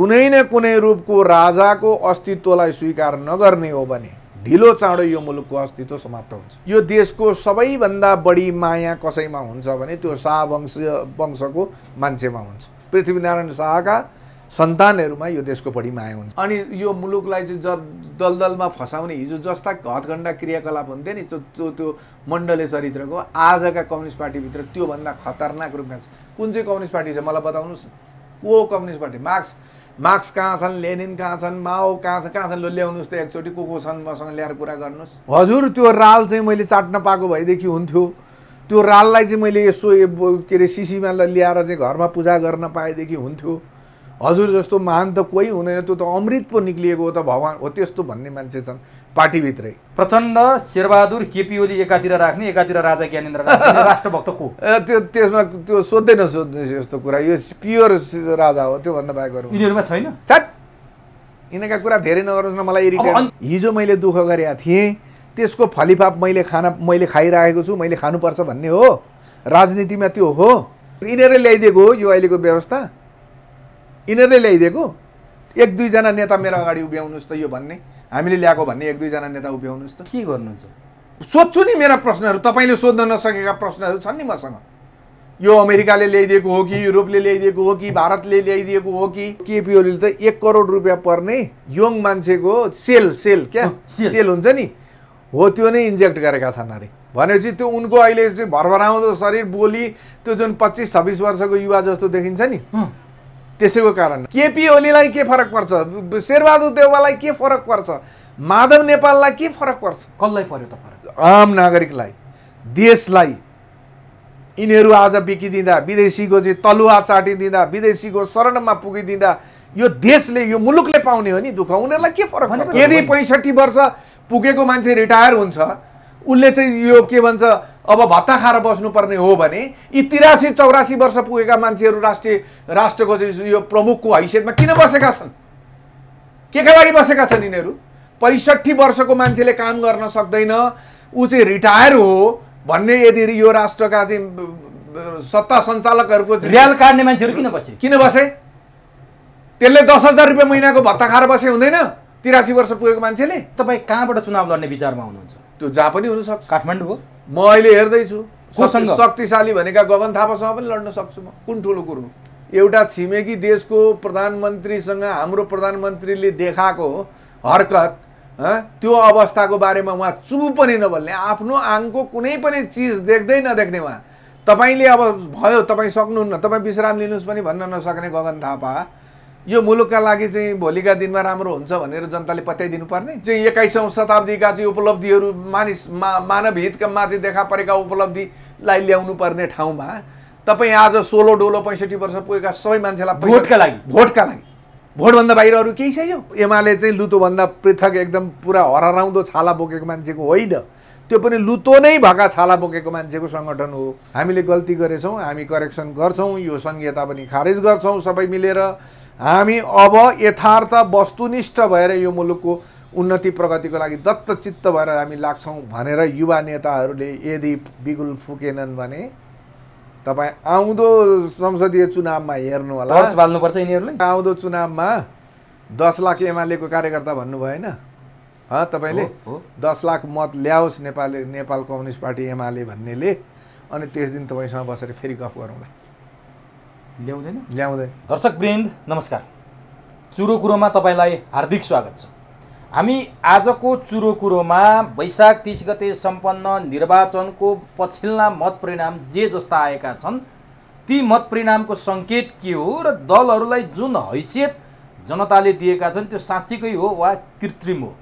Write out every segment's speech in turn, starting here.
कुनै न कुनै रूपको राजाको अस्तित्वलाई स्वीकार नगर्ने हो भने ढिलो चाँडो यो मुलुकको अस्तित्व समाप्त हुन्छ यो देशको सबैभन्दा बढी माया कसैमा हुन्छ भने त्यो शाह वंश वंशको मान्छेमा हुन्छ पृथ्वीनारायण शाहका सन्तानहरूमा यो देशको बढी माया हुन्छ अनि यो मुलुकलाई चाहिँ ज दलदलमा फसाउने हिजो जस्ता हतखण्डा क्रियाकलाप हुन्थ्यो नि त्यो त्यो मण्डले चरित्रको आजका कम्युनिस्ट पार्टीभित्र त्योभन्दा खतरनाक रूपमा छ कुन चाहिँ कम्युनिस्ट पार्टी छ मलाई बताउनुहोस् को कम्युनिस्ट पार्टी मार्क्स मार्क्स कहाँ छन् लेनिन कहाँ छन् माओ कहाँ छ कहाँ छन् ल्याउनुहोस् त एकचोटि को को छन् मसँग ल्याएर कुरा गर्नुहोस् हजुर त्यो राल चाहिँ मैले चाट्न पाएको भएदेखि हुन्थ्यो त्यो राललाई चाहिँ मैले यसो के अरे सिसीमा ल्याएर चाहिँ घरमा पूजा गर्न पाएदेखि हुन्थ्यो हजुर जस्तो महान त कोही हुँदैन त्यो त अमृत पो निक्लिएको हो त भगवान् हो त्यस्तो भन्ने मान्छे छन् पार्टीभित्रै प्रचण्ड शेरबहादुर केपी ओली एकातिर राख्ने एकातिर राजा ज्ञानेन्द्र को त्यो त्यसमा त्यो सोध्दैन सोध्ने यस्तो कुरा यो प्योर राजा हो त्योभन्दा बाहेक यिनीहरूमा छैन छाट कुरा धेरै नगर्नुहोस् न मलाई हिजो मैले दुःख गरेका थिएँ त्यसको फलिफाप मैले खाना मैले खाइराखेको छु मैले खानुपर्छ भन्ने हो राजनीतिमा त्यो हो यिनीहरूले ल्याइदिएको हो यो अहिलेको व्यवस्था यिनीहरूले ल्याइदिएको एक दुईजना नेता मेरो अगाडि उभ्याउनुहोस् त यो भन्ने हामीले ल्याएको भन्ने एक दुईजना नेता उभ्याउनुहोस् त के गर्नुहुन्छ सोध्छु नि मेरा प्रश्नहरू तपाईँले सोध्न नसकेका प्रश्नहरू छन् नि मसँग यो अमेरिकाले ल्याइदिएको हो कि युरोपले ल्याइदिएको हो कि भारतले ल्याइदिएको हो कि केपिओले त एक करोड रुपियाँ पर्ने यङ मान्छेको सेल सेल क्या सेल हुन्छ नि हो त्यो नै इन्जेक्ट गरेका छन् अरे भनेपछि त्यो उनको अहिले चाहिँ भरभराउँदो शरीर बोली त्यो जुन पच्चिस छब्बिस वर्षको युवा जस्तो देखिन्छ नि त्यसैको कारण केपी ओलीलाई के फरक पर्छ शेरबहादुर देउवालाई के फरक पर्छ माधव नेपाललाई के फरक पर्छ कसलाई पर्यो त फरक आम नागरिकलाई देशलाई यिनीहरू आज बिकिदिँदा विदेशीको चाहिँ तलुवा चाटिदिँदा विदेशीको शरणमा पुगिदिँदा यो देशले यो मुलुकले पाउने हो नि दुःख उनीहरूलाई के फरक यदि पैँसठी वर्ष पुगेको मान्छे रिटायर हुन्छ उसले चाहिँ यो के भन्छ अब भत्ता खाएर बस्नुपर्ने हो भने यी तिरासी चौरासी वर्ष पुगेका मान्छेहरू राष्ट्रिय राष्ट्रको चाहिँ यो प्रमुखको हैसियतमा किन बसेका छन् के का लागि बसेका छन् यिनीहरू पैँसठी वर्षको मान्छेले काम गर्न सक्दैन ऊ चाहिँ रिटायर हो भन्ने यदि यो राष्ट्रका चाहिँ सत्ता सञ्चालकहरूको रियाल काट्ने मान्छेहरू किन बसे किन बसे त्यसले दस हजार रुपियाँ महिनाको भत्ता खाएर बसे हुँदैन तिरासी वर्ष पुगेको मान्छेले तपाईँ कहाँबाट चुनाव लड्ने विचारमा हुनुहुन्छ त्यो जहाँ पनि हुनसक्छ काठमाडौँ म अहिले हेर्दैछु शक्तिशाली भनेका गगन थापासँग पनि लड्न सक्छु म कुन ठुलो कुरो एउटा छिमेकी देशको प्रधानमन्त्रीसँग हाम्रो प्रधानमन्त्रीले देखाएको हरकत त्यो अवस्थाको बारेमा उहाँ चु पनि नबोल्ने आफ्नो आङको कुनै पनि चिज देख्दै नदेख्ने उहाँ तपाईँले अब भयो तपाईँ सक्नुहुन्न तपाईँ विश्राम लिनुहोस् पनि भन्न नसक्ने गगन थापा यो मुलुकका लागि चाहिँ भोलिका दिनमा राम्रो हुन्छ भनेर जनताले पत्याइदिनु पर्ने चाहिँ एक्काइसौँ शताब्दीका चाहिँ उपलब्धिहरू मानिस मा मानव हितकामा चाहिँ देखा परेका उपलब्धिलाई ल्याउनु पर्ने ठाउँमा तपाईँ आज सोलो डोलो पैँसठी वर्ष पुगेका सबै मान्छेलाई भोटका लागि भोटका लागि भोटभन्दा बाहिर अरू केही छैन एमाले चाहिँ लुतोभन्दा पृथक एकदम पुरा हराउँदो छाला बोकेको मान्छेको होइन त्यो पनि लुतो नै भएका छाला बोकेको मान्छेको सङ्गठन हो हामीले गल्ती गरेछौँ हामी करेक्सन गर्छौँ यो सङ्घीयता पनि खारेज गर्छौँ सबै मिलेर हामी अब यथार्थ वस्तुनिष्ठ भएर यो मुलुकको उन्नति प्रगतिको लागि दत्तचित्त भएर हामी लाग्छौँ भनेर युवा नेताहरूले यदि बिगुल फुकेनन् भने तपाईँ आउँदो संसदीय चुनावमा हेर्नु होला यिनीहरूले आउँदो चुनावमा दस लाख एमालेको कार्यकर्ता भन्नुभयो होइन तपाईँले दस लाख मत ल्याओस् नेपाली नेपाल कम्युनिस्ट पार्टी एमाले भन्नेले अनि त्यस दिन तपाईँसँग बसेर फेरि गफ गरौँला ल्याउँदैन ल्याउँदैन दर्शक वृन्द नमस्कार चुरो कुरोमा तपाईँलाई हार्दिक स्वागत छ हामी आजको चुरो कुरोमा वैशाख तिस गते सम्पन्न निर्वाचनको पछिल्ला मतपरिणाम जे जस्ता आएका छन् ती मतपरिणामको सङ्केत के हो र दलहरूलाई जुन हैसियत जनताले दिएका छन् त्यो साँच्चीकै हो वा कृत्रिम हो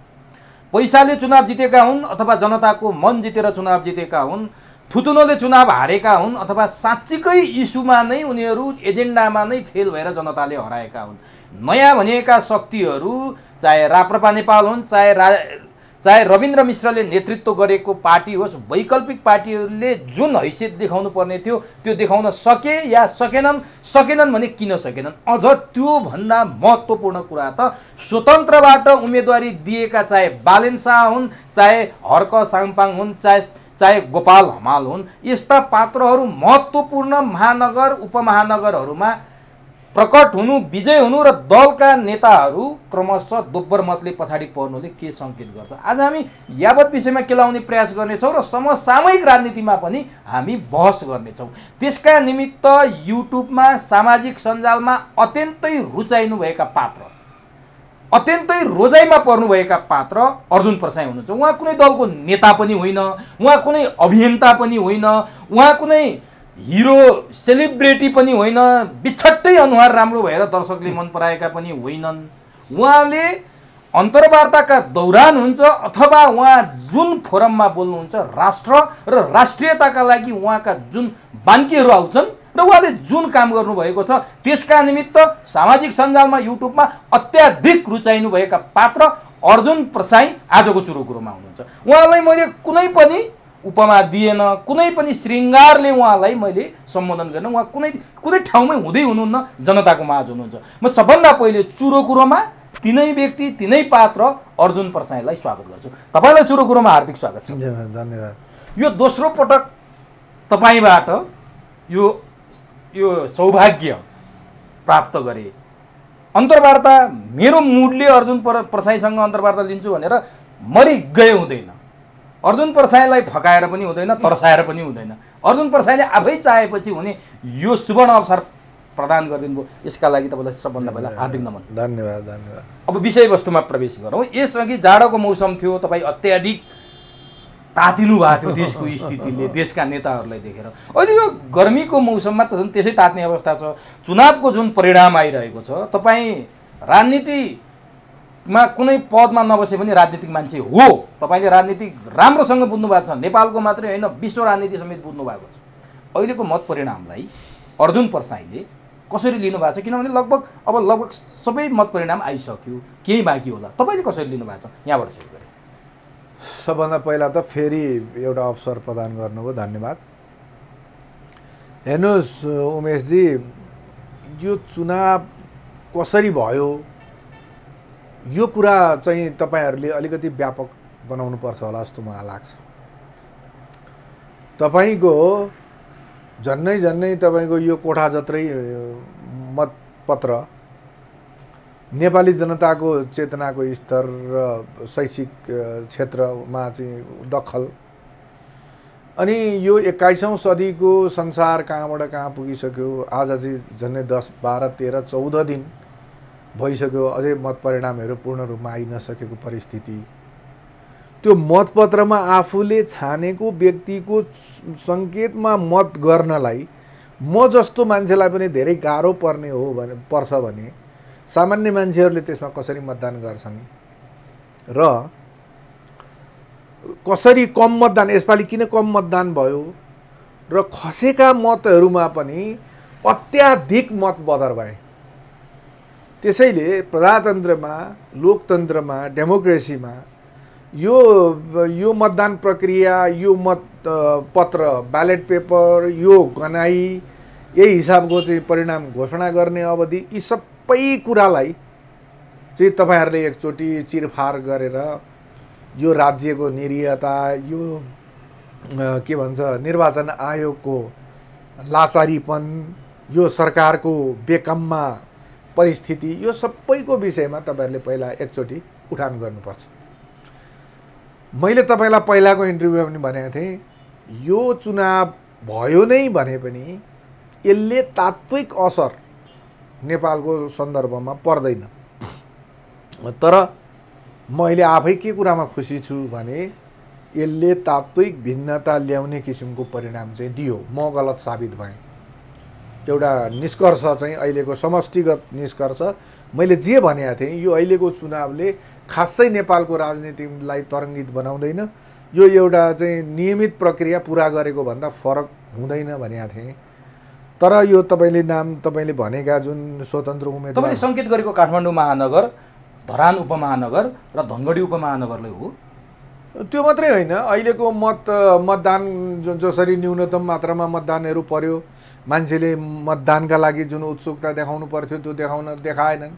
पैसाले चुनाव जितेका हुन् अथवा जनताको मन जितेर चुनाव जितेका हुन् थुतुनोले चुनाव हारेका हुन् अथवा साँच्चीकै इस्युमा नै उनीहरू एजेन्डामा नै फेल भएर जनताले हराएका हुन् नयाँ भनिएका शक्तिहरू चाहे राप्रपा नेपाल हुन् चाहे रा चाहे रविन्द्र मिश्रले नेतृत्व गरेको पार्टी होस् वैकल्पिक पार्टीहरूले जुन हैसियत देखाउनु पर्ने थियो त्यो देखाउन सके या सकेनन् सकेनन् भने किन सकेनन् अझ त्योभन्दा महत्त्वपूर्ण कुरा त स्वतन्त्रबाट उम्मेदवारी दिएका चाहे बालेन शाह हुन् चाहे हर्क साङपाङ हुन् चाहे चाहे गोपाल हमाल हुन् यस्ता पात्रहरू महत्त्वपूर्ण महानगर उपमहानगरहरूमा प्रकट हुनु विजय हुनु र दलका नेताहरू क्रमशः दोब्बर मतले पछाडि पर्नुले के सङ्केत गर्छ आज हामी यावत विषयमा केलाउने प्रयास गर्नेछौँ र समसामयिक राजनीतिमा पनि हामी बहस गर्नेछौँ त्यसका निमित्त युट्युबमा सामाजिक सञ्जालमा अत्यन्तै रुचाइनुभएका पात्र अत्यन्तै रोजाइमा पर्नुभएका पात्र अर्जुन प्रसाई हुनुहुन्छ उहाँ कुनै दलको नेता पनि होइन उहाँ कुनै अभियन्ता पनि होइन उहाँ कुनै हिरो सेलिब्रेटी पनि होइन बिछट्टै अनुहार राम्रो भएर दर्शकले मन पराएका पनि होइनन् उहाँले अन्तर्वार्ताका दौरान हुन्छ अथवा उहाँ जुन फोरममा बोल्नुहुन्छ राष्ट्र र राष्ट्रियताका लागि उहाँका जुन बान्कीहरू आउँछन् र उहाँले जुन काम गर्नुभएको छ त्यसका निमित्त सामाजिक सञ्जालमा युट्युबमा अत्याधिक रुचाइनुभएका पात्र अर्जुन प्रसाई आजको चुरोकुरोमा हुनुहुन्छ उहाँलाई मैले कुनै पनि उपमा दिएन कुनै पनि शृङ्गारले उहाँलाई मैले सम्बोधन गरेन उहाँ कुनै कुनै ठाउँमै हुँदै हुनुहुन्न जनताको माझ हुनुहुन्छ म सबभन्दा पहिले चुरो कुरोमा तिनै व्यक्ति तिनै पात्र अर्जुन प्रसाईलाई स्वागत गर्छु तपाईँलाई चुरो कुरोमा हार्दिक स्वागत छ धन्यवाद यो दोस्रो पटक तपाईँबाट यो यो सौभाग्य प्राप्त गरे अन्तर्वार्ता मेरो मुडले अर्जुन पर प्रसाईसँग अन्तर्वार्ता लिन्छु भनेर मरि गए हुँदैन अर्जुन प्रसाईलाई फकाएर पनि हुँदैन तर्साएर पनि हुँदैन अर्जुन प्रसाईले आफै चाहेपछि हुने यो सुवर्ण अवसर प्रदान गरिदिनु यसका लागि तपाईँलाई सबभन्दा पहिला हार्दिक नमन धन्यवाद धन्यवाद अब विषयवस्तुमा प्रवेश गरौँ यसअघि जाडोको मौसम थियो तपाईँ अत्याधिक तातिनु भएको थियो देशको स्थितिले देशका नेताहरूलाई देखेर अहिले यो गर्मीको मौसममा त झन् त्यसै तात्ने अवस्था छ चुनावको जुन परिणाम आइरहेको छ तपाईँ राजनीतिमा कुनै पदमा नबसे पनि राजनीतिक मान्छे हो तपाईँले राजनीति राम्रोसँग बुझ्नु भएको छ नेपालको मात्रै होइन विश्व राजनीति समेत बुझ्नु भएको छ अहिलेको मत परिणामलाई अर्जुन परसाईले कसरी लिनुभएको छ किनभने लगभग अब लगभग सबै मत परिणाम आइसक्यो केही बाँकी होला तपाईँले कसरी लिनुभएको छ यहाँबाट सुरु गरेँ सबभन्दा पहिला त फेरि एउटा अवसर प्रदान गर्नुभयो धन्यवाद हेर्नुहोस् उमेशजी यो चुनाव कसरी भयो यो कुरा चाहिँ तपाईँहरूले अलिकति व्यापक बनाउनुपर्छ होला जस्तो मलाई लाग्छ तपाईँको झन्नै झन्नै तपाईँको यो कोठा जत्रै मतपत्र नेपाली जनताको चेतनाको स्तर र शैक्षिक क्षेत्रमा चाहिँ दखल अनि यो एक्काइसौँ सदीको संसार कहाँबाट कहाँ पुगिसक्यो आज चाहिँ झन्डै दस बाह्र तेह्र चौध दिन भइसक्यो अझै मतपरिणामहरू पूर्ण रूपमा आइ नसकेको परिस्थिति त्यो मतपत्रमा आफूले छानेको व्यक्तिको सङ्केतमा मत गर्नलाई म जस्तो मान्छेलाई पनि धेरै गाह्रो पर्ने हो भने पर्छ भने सामान्य मान्छेहरूले त्यसमा कसरी मतदान गर्छन् र कसरी कम मतदान यसपालि किन कम मतदान भयो र खसेका मतहरूमा पनि अत्याधिक मत बदर भए त्यसैले प्रजातन्त्रमा लोकतन्त्रमा डेमोक्रेसीमा यो यो मतदान प्रक्रिया यो मत पत्र ब्यालेट पेपर यो गनाई यही हिसाबको चाहिँ परिणाम घोषणा गर्ने अवधि यी सब सबै कुरालाई चाहिँ तपाईँहरूले एकचोटि चिरफार गरेर यो राज्यको निरीयता यो के भन्छ निर्वाचन आयोगको लाचारीपन यो सरकारको बेकममा परिस्थिति यो सबैको विषयमा तपाईँहरूले पहिला एकचोटि उठान गर्नुपर्छ मैले तपाईँलाई पहिलाको इन्टरभ्यूमा पनि भनेको थिएँ यो चुनाव भयो नै भने पनि यसले तात्विक असर नेपालको सन्दर्भमा पर्दैन तर म अहिले आफै के कुरामा खुसी छु भने यसले तात्विक भिन्नता ल्याउने किसिमको परिणाम चाहिँ दियो म गलत साबित भएँ एउटा निष्कर्ष चाहिँ अहिलेको समष्टिगत निष्कर्ष मैले जे भनेको थिएँ यो अहिलेको चुनावले खासै नेपालको राजनीतिलाई तरङ्गित बनाउँदैन यो एउटा चाहिँ नियमित प्रक्रिया पुरा गरेको भन्दा फरक हुँदैन भनेको थिएँ तर यो तपाईँले नाम तपाईँले भनेका जुन स्वतन्त्र उम्मेदवार तपाईँले सङ्केत गरेको काठमाडौँ महानगर धरान उपमहानगर र धनगढी उपमहानगरले हो त्यो मात्रै होइन अहिलेको मत मतदान जसरी न्यूनतम मात्रामा मतदानहरू पर्यो मान्छेले मतदानका लागि जुन उत्सुकता देखाउनु पर्थ्यो त्यो देखाउन देखाएनन्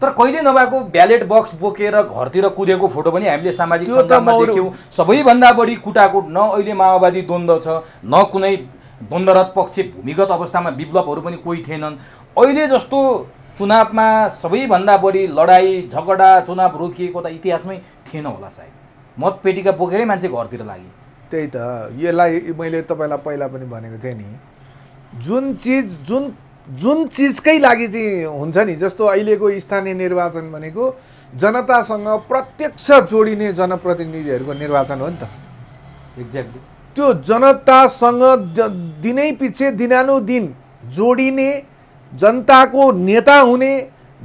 तर कहिले नभएको ब्यालेट बक्स बोकेर घरतिर कुदेको फोटो पनि हामीले सामाजिक सञ्जालमा देख्यौँ सबैभन्दा बढी कुटाकुट न अहिले माओवादी द्वन्द्व छ न कुनै बन्दरात पक्ष भूमिगत अवस्थामा विप्लवहरू पनि कोही थिएनन् अहिले जस्तो चुनावमा सबैभन्दा बढी लडाइँ झगडा चुनाव रोकिएको त इतिहासमै थिएन होला सायद मतपेटिका बोकेरै मान्छे घरतिर लागे त्यही त यसलाई मैले तपाईँलाई पहिला पनि भनेको थिएँ नि जुन चिज जुन जुन चिजकै लागि चाहिँ हुन्छ नि जस्तो अहिलेको स्थानीय निर्वाचन भनेको जनतासँग प्रत्यक्ष जोडिने जनप्रतिनिधिहरूको निर्वाचन हो नि त एक्ज्याक्टली त्यो जनतासँग दिनै पछि दिनानुदिन जोडिने जनताको नेता हुने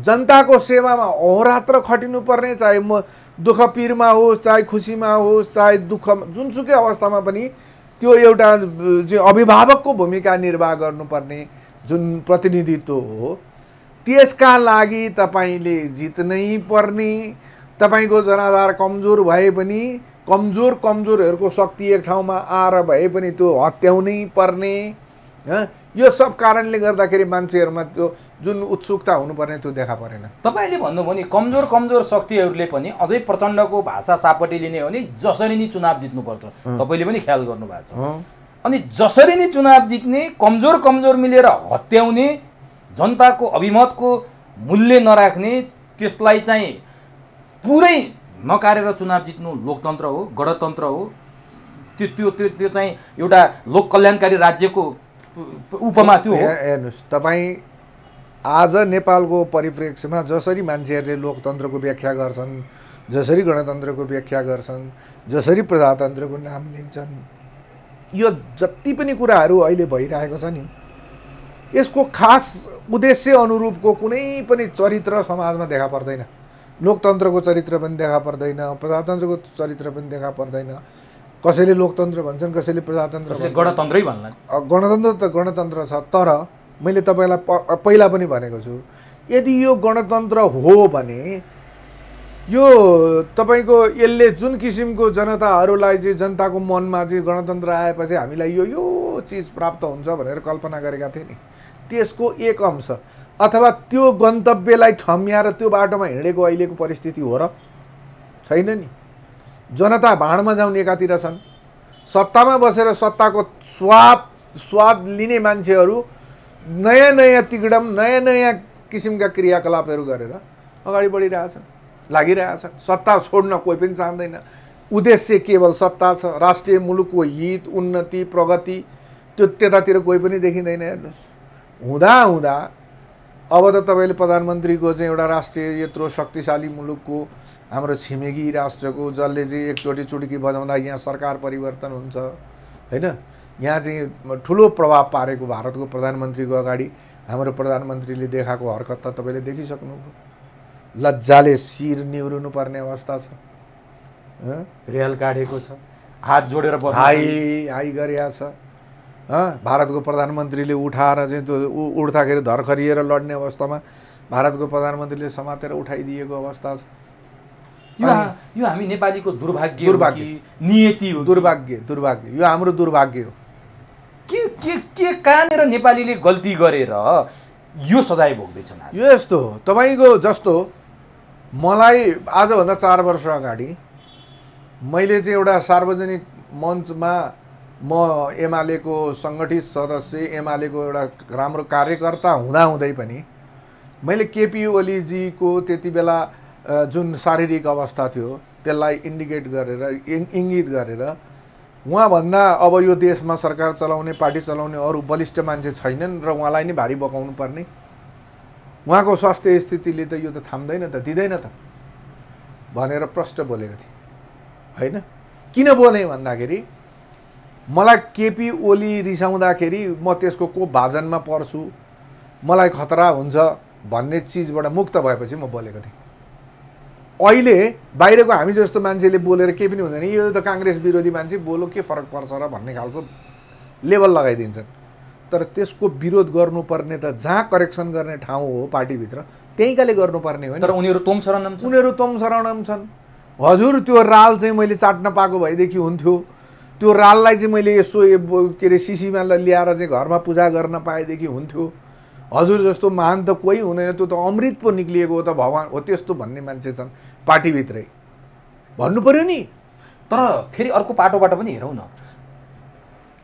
जनताको सेवामा अहोरात्र खटिनुपर्ने चाहे म दुःख पिरमा होस् चाहे खुसीमा होस् चाहे दुःख जुनसुकै अवस्थामा पनि त्यो एउटा चाहिँ अभिभावकको भूमिका निर्वाह गर्नुपर्ने जुन प्रतिनिधित्व हो त्यसका लागि तपाईँले जित्नै पर्ने तपाईँको जनाधार कमजोर भए पनि कमजोर कमजोरहरूको शक्ति एक ठाउँमा आएर भए पनि त्यो हत्याउनै पर्ने यो सब कारणले गर्दाखेरि मान्छेहरूमा त्यो जुन उत्सुकता हुनुपर्ने त्यो देखा परेन तपाईँले भन्नुभयो नि कमजोर कमजोर शक्तिहरूले पनि अझै प्रचण्डको भाषा सापट्टि लिने हो भने जसरी नै चुनाव जित्नुपर्छ तपाईँले पनि ख्याल गर्नु भएको छ अनि जसरी नै चुनाव जित्ने कमजोर कमजोर मिलेर हत्याउने जनताको अभिमतको मूल्य नराख्ने त्यसलाई चाहिँ पुरै नकारेर चुनाव जित्नु लोकतन्त्र हो गणतन्त्र हो त्यो त्यो त्यो त्यो चाहिँ एउटा लोक कल्याणकारी राज्यको उपमा त्यो हेर्नुहोस् तपाईँ आज नेपालको परिप्रेक्ष्यमा जसरी मान्छेहरूले लोकतन्त्रको व्याख्या गर्छन् जसरी गणतन्त्रको व्याख्या गर्छन् जसरी प्रजातन्त्रको नाम लिन्छन् यो जति पनि कुराहरू अहिले भइरहेको छ नि यसको खास उद्देश्य अनुरूपको कुनै पनि चरित्र समाजमा देखा पर्दैन लोकतन्त्रको चरित्र पनि देखा पर्दैन प्रजातन्त्रको चरित्र पनि देखा पर्दैन कसैले लोकतन्त्र भन्छन् कसैले प्रजातन्त्र गणतन्त्रै भन्ला गणतन्त्र त गणतन्त्र छ तर मैले तपाईँलाई पहिला पनि भनेको छु यदि यो गणतन्त्र हो भने यो तपाईँको यसले जुन किसिमको जनताहरूलाई चाहिँ जनताको मनमा चाहिँ गणतन्त्र आएपछि हामीलाई यो यो चिज प्राप्त हुन्छ भनेर कल्पना गरेका थिए नि त्यसको एक अंश अथवा त्यो गन्तव्यलाई ठम्याएर त्यो बाटोमा हिँडेको अहिलेको परिस्थिति हो र छैन नि जनता भाँडमा जाउने एकातिर छन् सत्तामा बसेर सत्ताको स्वाद स्वाद लिने मान्छेहरू नयाँ नयाँ तिगडम नयाँ नयाँ किसिमका क्रियाकलापहरू गरेर अगाडि बढिरहेछन् लागिरहेछन् सत्ता छोड्न कोही पनि चाहँदैन उद्देश्य केवल सत्ता छ राष्ट्रिय मुलुकको हित उन्नति प्रगति त्यो त्यतातिर कोही पनि देखिँदैन हेर्नुहोस् हुँदा हुँदा अब त तपाईँले प्रधानमन्त्रीको चाहिँ एउटा राष्ट्रिय यत्रो शक्तिशाली मुलुकको हाम्रो छिमेकी राष्ट्रको जसले चाहिँ एकचोटि चुड्की बजाउँदा यहाँ सरकार परिवर्तन हुन्छ होइन यहाँ चाहिँ ठुलो प्रभाव पारेको भारतको प्रधानमन्त्रीको अगाडि हाम्रो प्रधानमन्त्रीले देखाएको हरकत त तपाईँले देखिसक्नुभयो लज्जाले शिर निहुरिनु पर्ने अवस्था छ रेल काटेको छ हात जोडेर हाई हाई गरिया छ भारतको प्रधानमन्त्रीले उठाएर चाहिँ त्यो उठ्दाखेरि धर्खरिएर लड्ने अवस्थामा भारतको प्रधानमन्त्रीले समातेर उठाइदिएको अवस्था छ यो यो हामी नेपालीको दुर्भाग्य दुर्भाग्य नियति हो दुर्भाग्य दुर्भाग्य यो हाम्रो दुर्भाग्य हो के के के कहाँनिर नेपालीले गल्ती गरेर यो सजाय भोग्दैछन् यो यस्तो हो तपाईँको जस्तो मलाई आजभन्दा चार वर्ष अगाडि मैले चाहिँ एउटा सार्वजनिक मञ्चमा म एमालेको सङ्गठित सदस्य एमालेको एउटा राम्रो कार्यकर्ता हुँदाहुँदै पनि मैले केपी ओलीजीको त्यति बेला जुन शारीरिक अवस्था थियो त्यसलाई इन्डिकेट गरेर इङ्गित गरेर उहाँभन्दा अब यो देशमा सरकार चलाउने पार्टी चलाउने अरू बलिष्ठ मान्छे छैनन् र उहाँलाई नै भारी बकाउनु पर्ने उहाँको स्वास्थ्य स्थितिले त यो त थाम्दैन त दिँदैन त भनेर प्रष्ट बोलेको थिएँ होइन किन बोले भन्दाखेरि मलाई केपी ओली रिसाउँदाखेरि म त्यसको को भाजनमा पर्छु मलाई खतरा हुन्छ भन्ने चिजबाट मुक्त भएपछि म बोलेको थिएँ अहिले बाहिरको हामी जस्तो मान्छेले बोलेर केही पनि हुँदैन यो त काङ्ग्रेस विरोधी मान्छे बोलो के फरक पर्छ र भन्ने खालको लेभल लगाइदिन्छन् तर त्यसको विरोध गर्नुपर्ने त जहाँ करेक्सन गर्ने ठाउँ हो पार्टीभित्र त्यहीँकाले गर्नुपर्ने हो तर उनीहरू तोम शरणम उनीहरू तोम शरणम छन् हजुर त्यो राल चाहिँ मैले चाट्न पाएको भएदेखि हुन्थ्यो त्यो राललाई चाहिँ मैले यसो के अरे सिसीमा ल्याएर चाहिँ घरमा पूजा गर्न पाएदेखि हुन्थ्यो हजुर जस्तो महान त कोही हुँदैन त्यो त अमृत पो निक्लिएको हो त भगवान् हो त्यस्तो भन्ने मान्छे छन् पार्टीभित्रै भन्नु पऱ्यो नि तर फेरि अर्को पाटोबाट पनि हेरौँ न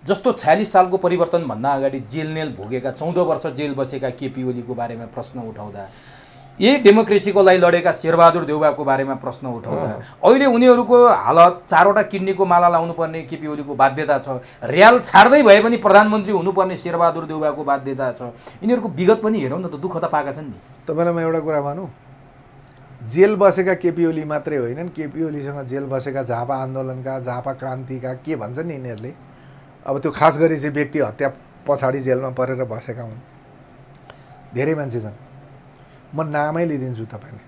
जस्तो छयालिस सालको परिवर्तनभन्दा अगाडि जेलनेल भोगेका चौध वर्ष जेल बसेका केपी ओलीको बारेमा प्रश्न उठाउँदा यही डेमोक्रेसीको लागि लडेका शेरबहादुर देउबाको बारेमा प्रश्न उठाउँदा अहिले उनीहरूको हालत चारवटा किडनीको माला लाउनुपर्ने केपी ओलीको बाध्यता छ रियाल छाड्दै भए पनि प्रधानमन्त्री हुनुपर्ने शेरबहादुर देउबाको बाध्यता छ यिनीहरूको विगत पनि हेरौँ न त दुःख त पाएका छन् नि तपाईँलाई म एउटा कुरा भनौँ जेल बसेका केपी ओली मात्रै होइनन् केपी ओलीसँग जेल बसेका झापा आन्दोलनका झापा क्रान्तिका के भन्छन् नि यिनीहरूले अब त्यो खास गरी चाहिँ व्यक्ति हत्या पछाडि जेलमा परेर बसेका हुन् धेरै मान्छे छन् म नामै लिइदिन्छु तपाईँलाई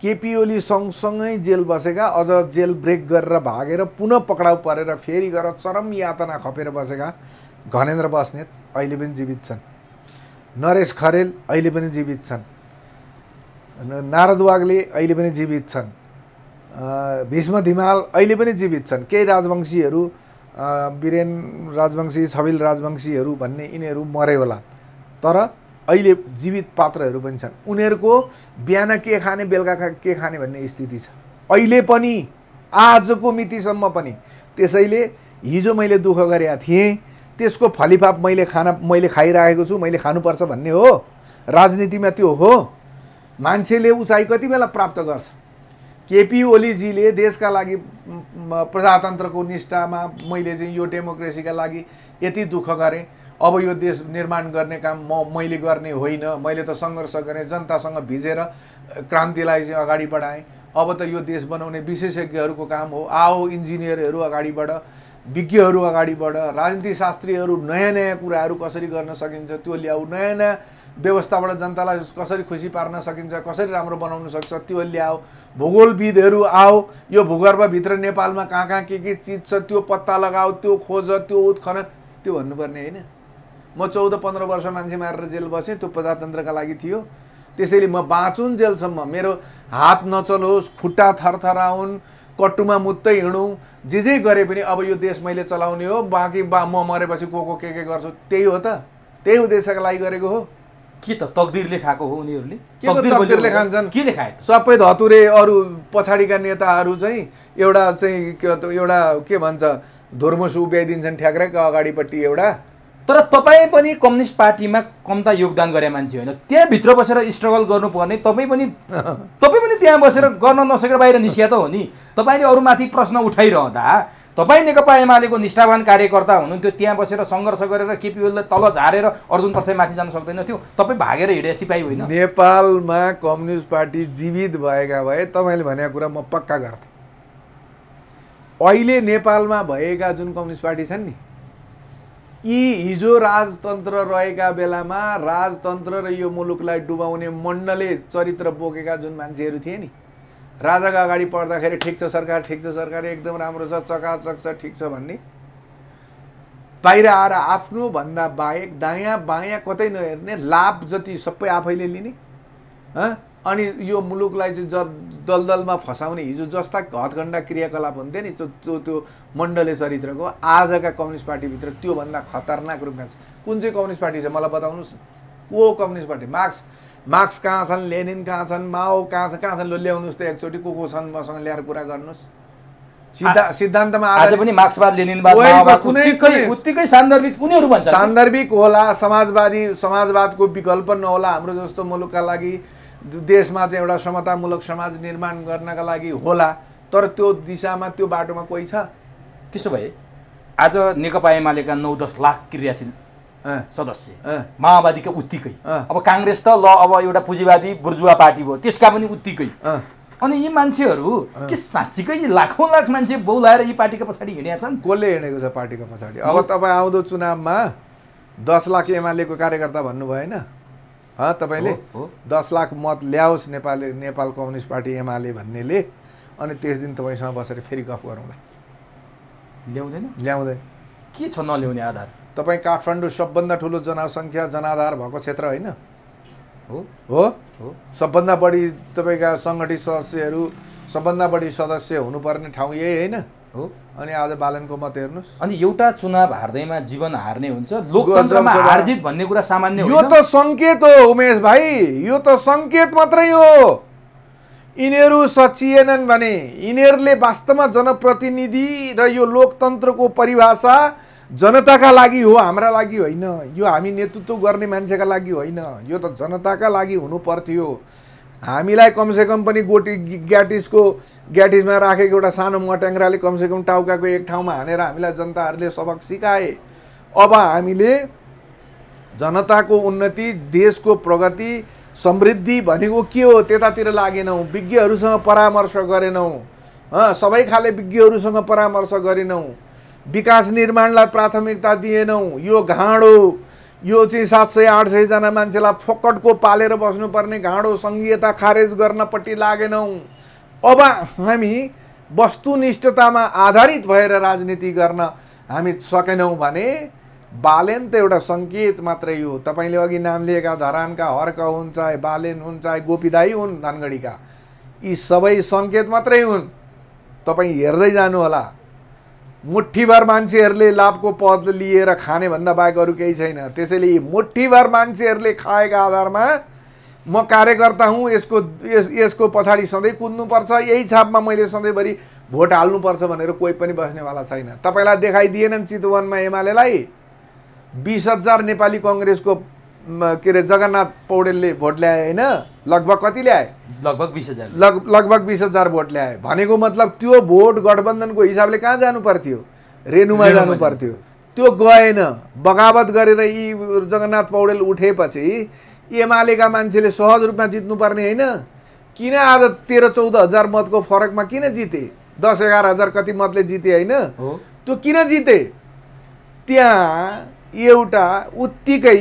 केपी ओली सँगसँगै जेल बसेका अझ जेल ब्रेक गरेर भागेर पुनः पक्राउ परेर फेरि गएर चरम यातना खपेर बसेका घनेन्द्र बस्नेत अहिले पनि जीवित छन् नरेश खरेल अहिले पनि जीवित छन् नारद वाग्ले अहिले पनि जीवित छन् भीष्म धिमाल अहिले पनि जीवित छन् केही राजवंशीहरू बिरेन राजवंशी छविल राजवंशीहरू भन्ने यिनीहरू मरे होला तर अहिले जीवित पात्रहरू पनि छन् उनीहरूको बिहान के खाने बेलुका के खाने भन्ने स्थिति छ अहिले पनि आजको मितिसम्म पनि त्यसैले हिजो मैले दुःख गरेका थिएँ त्यसको फलिफाप मैले खाना मैले खाइरहेको छु मैले खानुपर्छ भन्ने हो राजनीतिमा त्यो हो मान्छेले उचाइ कति बेला प्राप्त गर्छ केपी ओलीजीले देशका लागि प्रजातन्त्रको निष्ठामा मैले चाहिँ यो डेमोक्रेसीका लागि यति दुःख गरेँ अब यो देश निर्माण गर्ने काम म मैले गर्ने होइन मैले त सङ्घर्ष गरेँ जनतासँग भिजेर क्रान्तिलाई चाहिँ अगाडि बढाएँ अब त यो देश बनाउने विशेषज्ञहरूको काम हो आओ इन्जिनियरहरू बढ विज्ञहरू अगाडिबाट राजनीति शास्त्रीहरू नयाँ नयाँ कुराहरू कसरी गर्न सकिन्छ त्यो ल्याऊ नयाँ नयाँ व्यवस्थाबाट जनतालाई कसरी खुसी पार्न सकिन्छ कसरी राम्रो बनाउन सक्छ त्यो ल्याओ भूगोलविदहरू आओ यो भूगर्भभित्र नेपालमा कहाँ कहाँ के के चिज छ त्यो पत्ता लगाऊ त्यो खोज त्यो उत्खनन त्यो भन्नुपर्ने होइन म चौध पन्ध्र वर्ष मान्छे मारेर जेल बसेँ त्यो प्रजातन्त्रका लागि थियो त्यसैले म बाँचुन् जेलसम्म मेरो हात नचलोस् खुट्टा थरथराउन् कट्टुमा मुत्तै हिँडौँ जे जे गरे पनि अब यो देश मैले चलाउने हो बाँकी बा म मरेपछि को को के के गर्छु त्यही हो त त्यही उद्देश्यका लागि गरेको हो के त तकदिरले खाएको हो उनीहरूले तकदिरले खान्छन् के लेखाए सबै धतुरे अरू पछाडिका नेताहरू चाहिँ एउटा चाहिँ एउटा के भन्छ धुर्मुस उभ्याइदिन्छन् ठ्याक्रैको अगाडिपट्टि एउटा तर तपाईँ पनि कम्युनिस्ट पार्टीमा कम्ता योगदान गरे मान्छे होइन त्यहाँभित्र बसेर स्ट्रगल गर्नुपर्ने तपाईँ पनि तपाईँ पनि त्यहाँ बसेर गर्न नसकेर बाहिर निस्किया त हो नि तपाईँले अरूमाथि प्रश्न उठाइरहँदा तपाईँ नेकपा एमालेको निष्ठावान कार्यकर्ता हुनुहुन्थ्यो त्यहाँ बसेर सङ्घर्ष गरेर केपिओललाई तल झारेर अर्जुन प्रसाई माथि जान सक्दैन थियो तपाईँ भागेर हिँडे सिपाही होइन नेपालमा कम्युनिस्ट पार्टी जीवित भएका भए तपाईँले भनेको कुरा म पक्का गर्थेँ अहिले नेपालमा भएका जुन कम्युनिस्ट पार्टी छन् नि यी हिजो राजतन्त्र रहेका बेलामा राजतन्त्र र यो मुलुकलाई डुबाउने मण्डले चरित्र बोकेका जुन मान्छेहरू थिए नि राजाको अगाडि पढ्दाखेरि ठिक छ सरकार ठिक छ सरकार एकदम राम्रो छ चकाचक छ ठिक छ भन्ने बाहिर आएर आफ्नो भन्दा बाहेक दायाँ बायाँ कतै नहेर्ने लाभ जति सबै आफैले लिने अनि यो मुलुकलाई चाहिँ ज दलदलमा फसाउने हिजो जस्ता हतखण्डा क्रियाकलाप हुन्थ्यो नि त्यो त्यो मण्डले चरित्रको आजका कम्युनिस्ट पार्टीभित्र त्योभन्दा खतरनाक रूपमा छ कुन चाहिँ कम्युनिस्ट पार्टी छ मलाई बताउनुहोस् न को कम्युनिस्ट पार्टी मार्क्स मार्क्स कहाँ छन् लेनिन कहाँ छन् माओ कहाँ छ कहाँ छन् ल्याउनुहोस् त एकचोटि को को छन् मसँग ल्याएर कुरा गर्नुहोस् सिद्धान्तमा आज पनि मार्क्सवाद लेनिनवाद सान्दर्भिक उनीहरू भन्छ सान्दर्भिक होला समाजवादी समाजवादको विकल्प नहोला हाम्रो जस्तो मुलुकका लागि देशमा चाहिँ एउटा समतामूलक समाज निर्माण गर्नका लागि होला तर त्यो दिशामा त्यो बाटोमा कोही छ त्यसो भए आज नेकपा एमालेका नौ दस लाख क्रियाशील सदस्य माओवादीका उत्तिकै अब काङ्ग्रेस त ल अब एउटा पुँजीवादी बुर्जुवा पार्टी भयो त्यसका पनि उत्तिकै अनि यी मान्छेहरू के साँच्चीकै लाखौँ लाख मान्छे बौलाएर यी पार्टीको पछाडि हिँडेका छन् कसले हिँडेको छ पार्टीको पछाडि अब तपाईँ आउँदो चुनावमा दस लाख एमालेको कार्यकर्ता भन्नु भएन तपाईँले दस लाख मत ल्याओस् नेपाल नेपाल कम्युनिस्ट पार्टी एमाले भन्नेले अनि त्यस दिन तपाईँसँग बसेर फेरि गफ गरौँला ल्याउँदैन ल्याउँदैन के छ नल्याउने आधार तपाईँ काठमाडौँ सबभन्दा ठुलो जनसङ्ख्या जनाधार भएको क्षेत्र होइन हो हो हो सबभन्दा बढी तपाईँका सङ्गठित सदस्यहरू सबभन्दा बढी सदस्य हुनुपर्ने ठाउँ यही होइन हो अनि आज बालनको मत हेर्नुहोस् अनि एउटा चुनाव हार्दैमा जीवन हार्ने हुन्छ लोकतन्त्रमा हारजित भन्ने कुरा सामान्य यो त सङ्केत हो उमेश भाइ यो त सङ्केत मात्रै हो यिनीहरू सचिएनन् भने यिनीहरूले वास्तवमा जनप्रतिनिधि र यो लोकतन्त्रको परिभाषा जनताका लागि हो हाम्रा लागि होइन यो हामी नेतृत्व गर्ने मान्छेका लागि होइन यो त जनताका लागि हुनु पर्थ्यो हामीलाई कमसेकम पनि गोटी ग्याटिसको ग्याटिसमा राखेको एउटा सानो मट्याङ्ग्राले कमसेकम टाउकाको एक ठाउँमा हानेर हामीलाई जनताहरूले सबक सिकाए अब हामीले जनताको उन्नति देशको प्रगति समृद्धि भनेको के हो त्यतातिर लागेनौँ विज्ञहरूसँग परामर्श गरेनौँ सबै खाले विज्ञहरूसँग परामर्श गरेनौँ विकास निर्माणलाई प्राथमिकता दिएनौँ यो घाँडो यो चाहिँ सात सय आठ सयजना मान्छेलाई फोकटको पालेर बस्नुपर्ने घाँडो सङ्घीयता खारेज गर्नपट्टि लागेनौँ अब हामी वस्तुनिष्ठतामा आधारित भएर राजनीति गर्न हामी सकेनौँ भने बालेन त एउटा सङ्केत मात्रै हो तपाईँले अघि नाम लिएका धरानका हर्क हुन् चाहे बालेन हुन् चाहे गोपीदाई हुन् धनगढीका यी सबै सङ्केत मात्रै हुन् तपाईँ हेर्दै जानुहोला मुठीभर मान्छेहरूले लाभको पद लिएर खानेभन्दा बाहेक अरू केही छैन त्यसैले मुठीभर मान्छेहरूले खाएका आधारमा म कार्यकर्ता हुँ यसको यस यसको पछाडि सधैँ कुद्नुपर्छ यही छापमा मैले सधैँभरि भोट हाल्नुपर्छ भनेर कोही पनि बस्नेवाला छैन तपाईँलाई देखाइदिएनन् चितवनमा एमालेलाई बिस हजार नेपाली कङ्ग्रेसको के अरे जगन्नाथ पौडेलले भोट ल्याए होइन लगभग कति ल्याए लगभग बिस हजार लग लगभग बिस हजार भोट ल्याए भनेको मतलब त्यो भोट गठबन्धनको हिसाबले कहाँ जानु पर्थ्यो रेणुमा जानु पर्थ्यो त्यो गएन बगावत गरेर यी जगन्नाथ पौडेल उठेपछि एमालेका मान्छेले सहज रूपमा जित्नुपर्ने होइन किन आज तेह्र चौध हजार मतको फरकमा किन जिते दस एघार हजार कति मतले जिते होइन त्यो किन जिते त्यहाँ एउटा उत्तिकै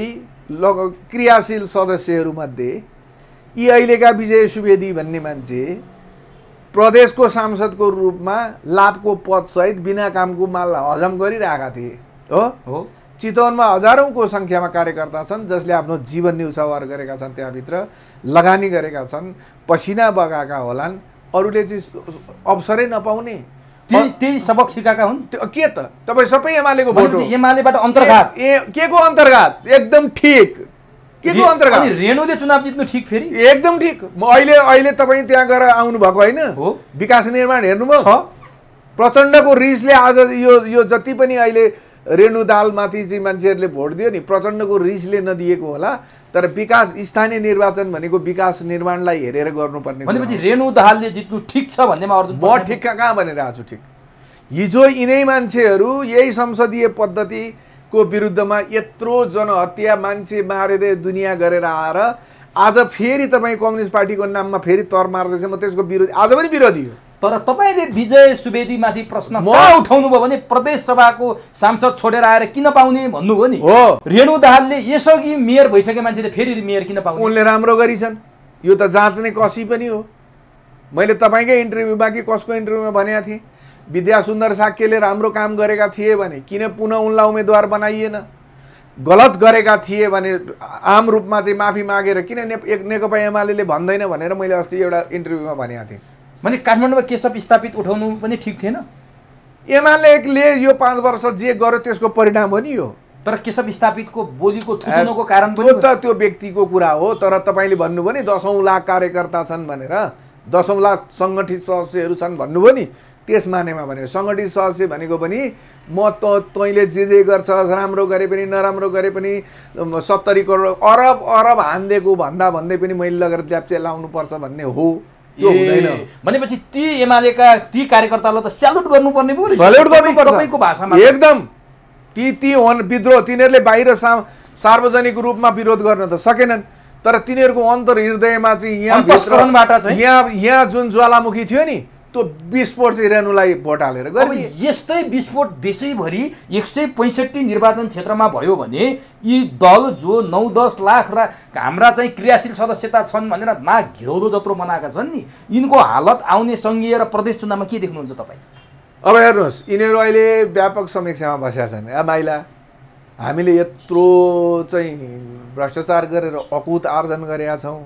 क्रियाशील सदस्यहरूमध्ये यी अहिलेका विजय सुवेदी भन्ने मान्छे प्रदेशको सांसदको रूपमा लाभको पदसहित बिना कामको माल हजम गरिरहेका थिए हो हो चितवनमा हजारौँको सङ्ख्यामा कार्यकर्ता छन् जसले आफ्नो जीवन न्युसावार गरेका छन् त्यहाँभित्र लगानी गरेका छन् पसिना बगाएका होलान् अरूले चाहिँ अवसरै नपाउने त्यही त्यही सबक सिकाएका हुन् के त तपाईँ सबै एमालेको भोट एमालेबाट अन्तर्घात ए के को अन्तर्घात एकदम ठिक के को अन्तर रेणुले चुनाव जित्नु ठिक फेरि एकदम ठिक अहिले अहिले तपाईँ त्यहाँ गएर आउनुभएको होइन हो विकास निर्माण हेर्नुभयो छ प्रचण्डको रिसले आज यो यो जति पनि अहिले रेणु दालमाथि चाहिँ मान्छेहरूले भोट दियो नि प्रचण्डको रिसले नदिएको होला तर विकास स्थानीय निर्वाचन भनेको विकास निर्माणलाई हेरेर गर्नुपर्ने भनेपछि रेणु दाहालले जित्नु ठिक छ भन्नेमा अर्जुन म ठिक कहाँ भनेर आएको छु ठिक हिजो यिनै मान्छेहरू यही संसदीय पद्धति को विरुद्धमा यत्रो जनहत्या मान्छे मारेर दुनियाँ गरेर आएर आज फेरि तपाईँ कम्युनिस्ट पार्टीको नाममा फेरि तर मार्दैछ म त्यसको विरोधी आज पनि विरोधी हो तर तपाईँले विजय सुवेदीमाथि प्रश्न म उठाउनु भयो भने प्रदेश सभाको सांसद छोडेर आएर किन पाउने भन्नुभयो नि हो रेणु दाहालले यसअघि मेयर भइसके मान्छेले फेरि मेयर किन पाउने उनले राम्रो गरिछन् यो त जाँच्ने कसी पनि हो मैले तपाईँकै इन्टरभ्यूमा कि कसको इन्टरभ्यूमा भनेको थिएँ विद्यासुन्दर साक्यले राम्रो काम गरेका थिए भने किन पुनः उनलाई उम्मेदवार बनाइएन गलत गरेका थिए भने आम रूपमा चाहिँ माफी मागेर किन नेकपा एमाले भन्दैन भनेर मैले अस्ति एउटा इन्टरभ्यूमा भनेको थिएँ भने काठमाडौँमा केशव स्थापित उठाउनु पनि ठिक थिएन एमालेले यो पाँच वर्ष जे गर्यो त्यसको परिणाम हो नि यो तर केशव स्थापितको बोलीको थुतुनको कारण त्यो त त्यो व्यक्तिको कुरा हो तर तपाईँले भन्नुभयो नि दसौँ लाख कार्यकर्ता छन् भनेर दसौँ लाख सङ्गठित सदस्यहरू छन् भन्नुभयो नि त्यस मानेमा भने सङ्गठित सहस्य भनेको पनि म त तैँले जे जे गर्छ राम्रो गरे पनि नराम्रो गरे पनि सत्तरी करोड अरब अरब हानिदिएको भन्दा भन्दै पनि मैले लगेर च्याप्चे लाउनुपर्छ भन्ने हो भनेपछि ती एमालेका ती कार्यकर्तालाई त स्यालुट गर्नुपर्ने तपाईँको भाषामा एकदम ती ती हो विद्रोह तिनीहरूले बाहिर सार्वजनिक रूपमा विरोध गर्न त सकेनन् तर तिनीहरूको अन्तर हृदयमा चाहिँ यहाँ यहाँ यहाँ जुन ज्वालामुखी थियो नि त्यो विस्फोट चाहिँ रेणुलाई भोट हालेर अब यस्तै विस्फोट देशैभरि एक सय पैँसठी निर्वाचन क्षेत्रमा भयो भने यी दल जो नौ दस लाख र हाम्रा चाहिँ क्रियाशील सदस्यता छन् भनेर माघ घिरौलो जत्रो मनाएका छन् नि यिनको हालत आउने सङ्घीय र प्रदेश चुनावमा के देख्नुहुन्छ तपाईँ अब हेर्नुहोस् यिनीहरू अहिले व्यापक समीक्षामा बसेका छन् ए माइला हामीले यत्रो चाहिँ भ्रष्टाचार गरेर अकुत आर्जन गरेका छौँ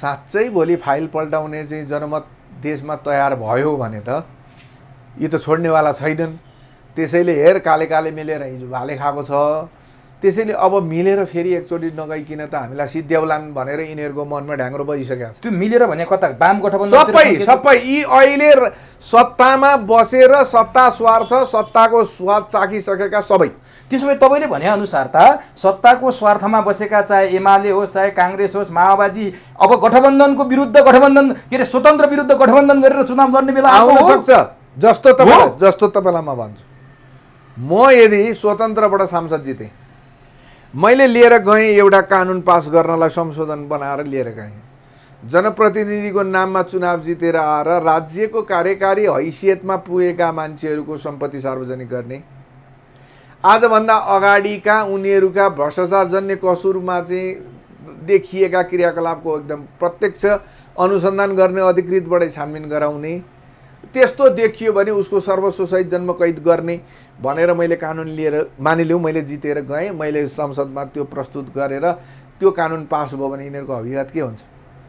साँच्चै भोलि फाइल पल्टाउने चाहिँ जनमत देशमा तयार भयो भने त यी त छोड्नेवाला छैनन् त्यसैले हेर काले काले मिलेर हिजो भाले खाएको छ त्यसैले अब मिलेर फेरि एकचोटि नगइकन त हामीलाई सिद्ध्याउलान् भनेर यिनीहरूको मनमा ढ्याङ्ग्रो बजिसकेको छ त्यो मिलेर भने कता वाम गठबन्धन सबै सबै यी अहिले सत्तामा बसेर सत्ता स्वार्थ सत्ताको स्वाद चाखिसकेका सबै त्यसो भए तपाईँले भनेअनुसार त सत्ताको स्वार्थमा बसेका चाहे एमाले होस् चाहे काङ्ग्रेस होस् माओवादी अब गठबन्धनको विरुद्ध गठबन्धन के अरे स्वतन्त्र विरुद्ध गठबन्धन गरेर चुनाव गर्ने बेला आउन सक्छ जस्तो तपाईँ जस्तो तपाईँलाई म भन्छु म यदि स्वतन्त्रबाट सांसद जितेँ मैले लिएर गएँ एउटा कानुन पास गर्नलाई संशोधन बनाएर लिएर गएँ जनप्रतिनिधिको नाममा चुनाव जितेर आएर राज्यको कार्यकारी हैसियतमा पुगेका मान्छेहरूको सम्पत्ति सार्वजनिक गर्ने आजभन्दा अगाडिका उनीहरूका भ्रष्टाचारजन्य कसुरमा चाहिँ देखिएका क्रियाकलापको एकदम प्रत्यक्ष अनुसन्धान गर्ने अधिकृतबाटै छानबिन गराउने त्यस्तो देखियो भने उसको सर्वस्वसहित कैद गर्ने भनेर मैले कानुन लिएर मानिलिउँ मैले जितेर गएँ मैले संसदमा त्यो प्रस्तुत गरेर त्यो कानुन पास भयो भने यिनीहरूको हविगत के हुन्छ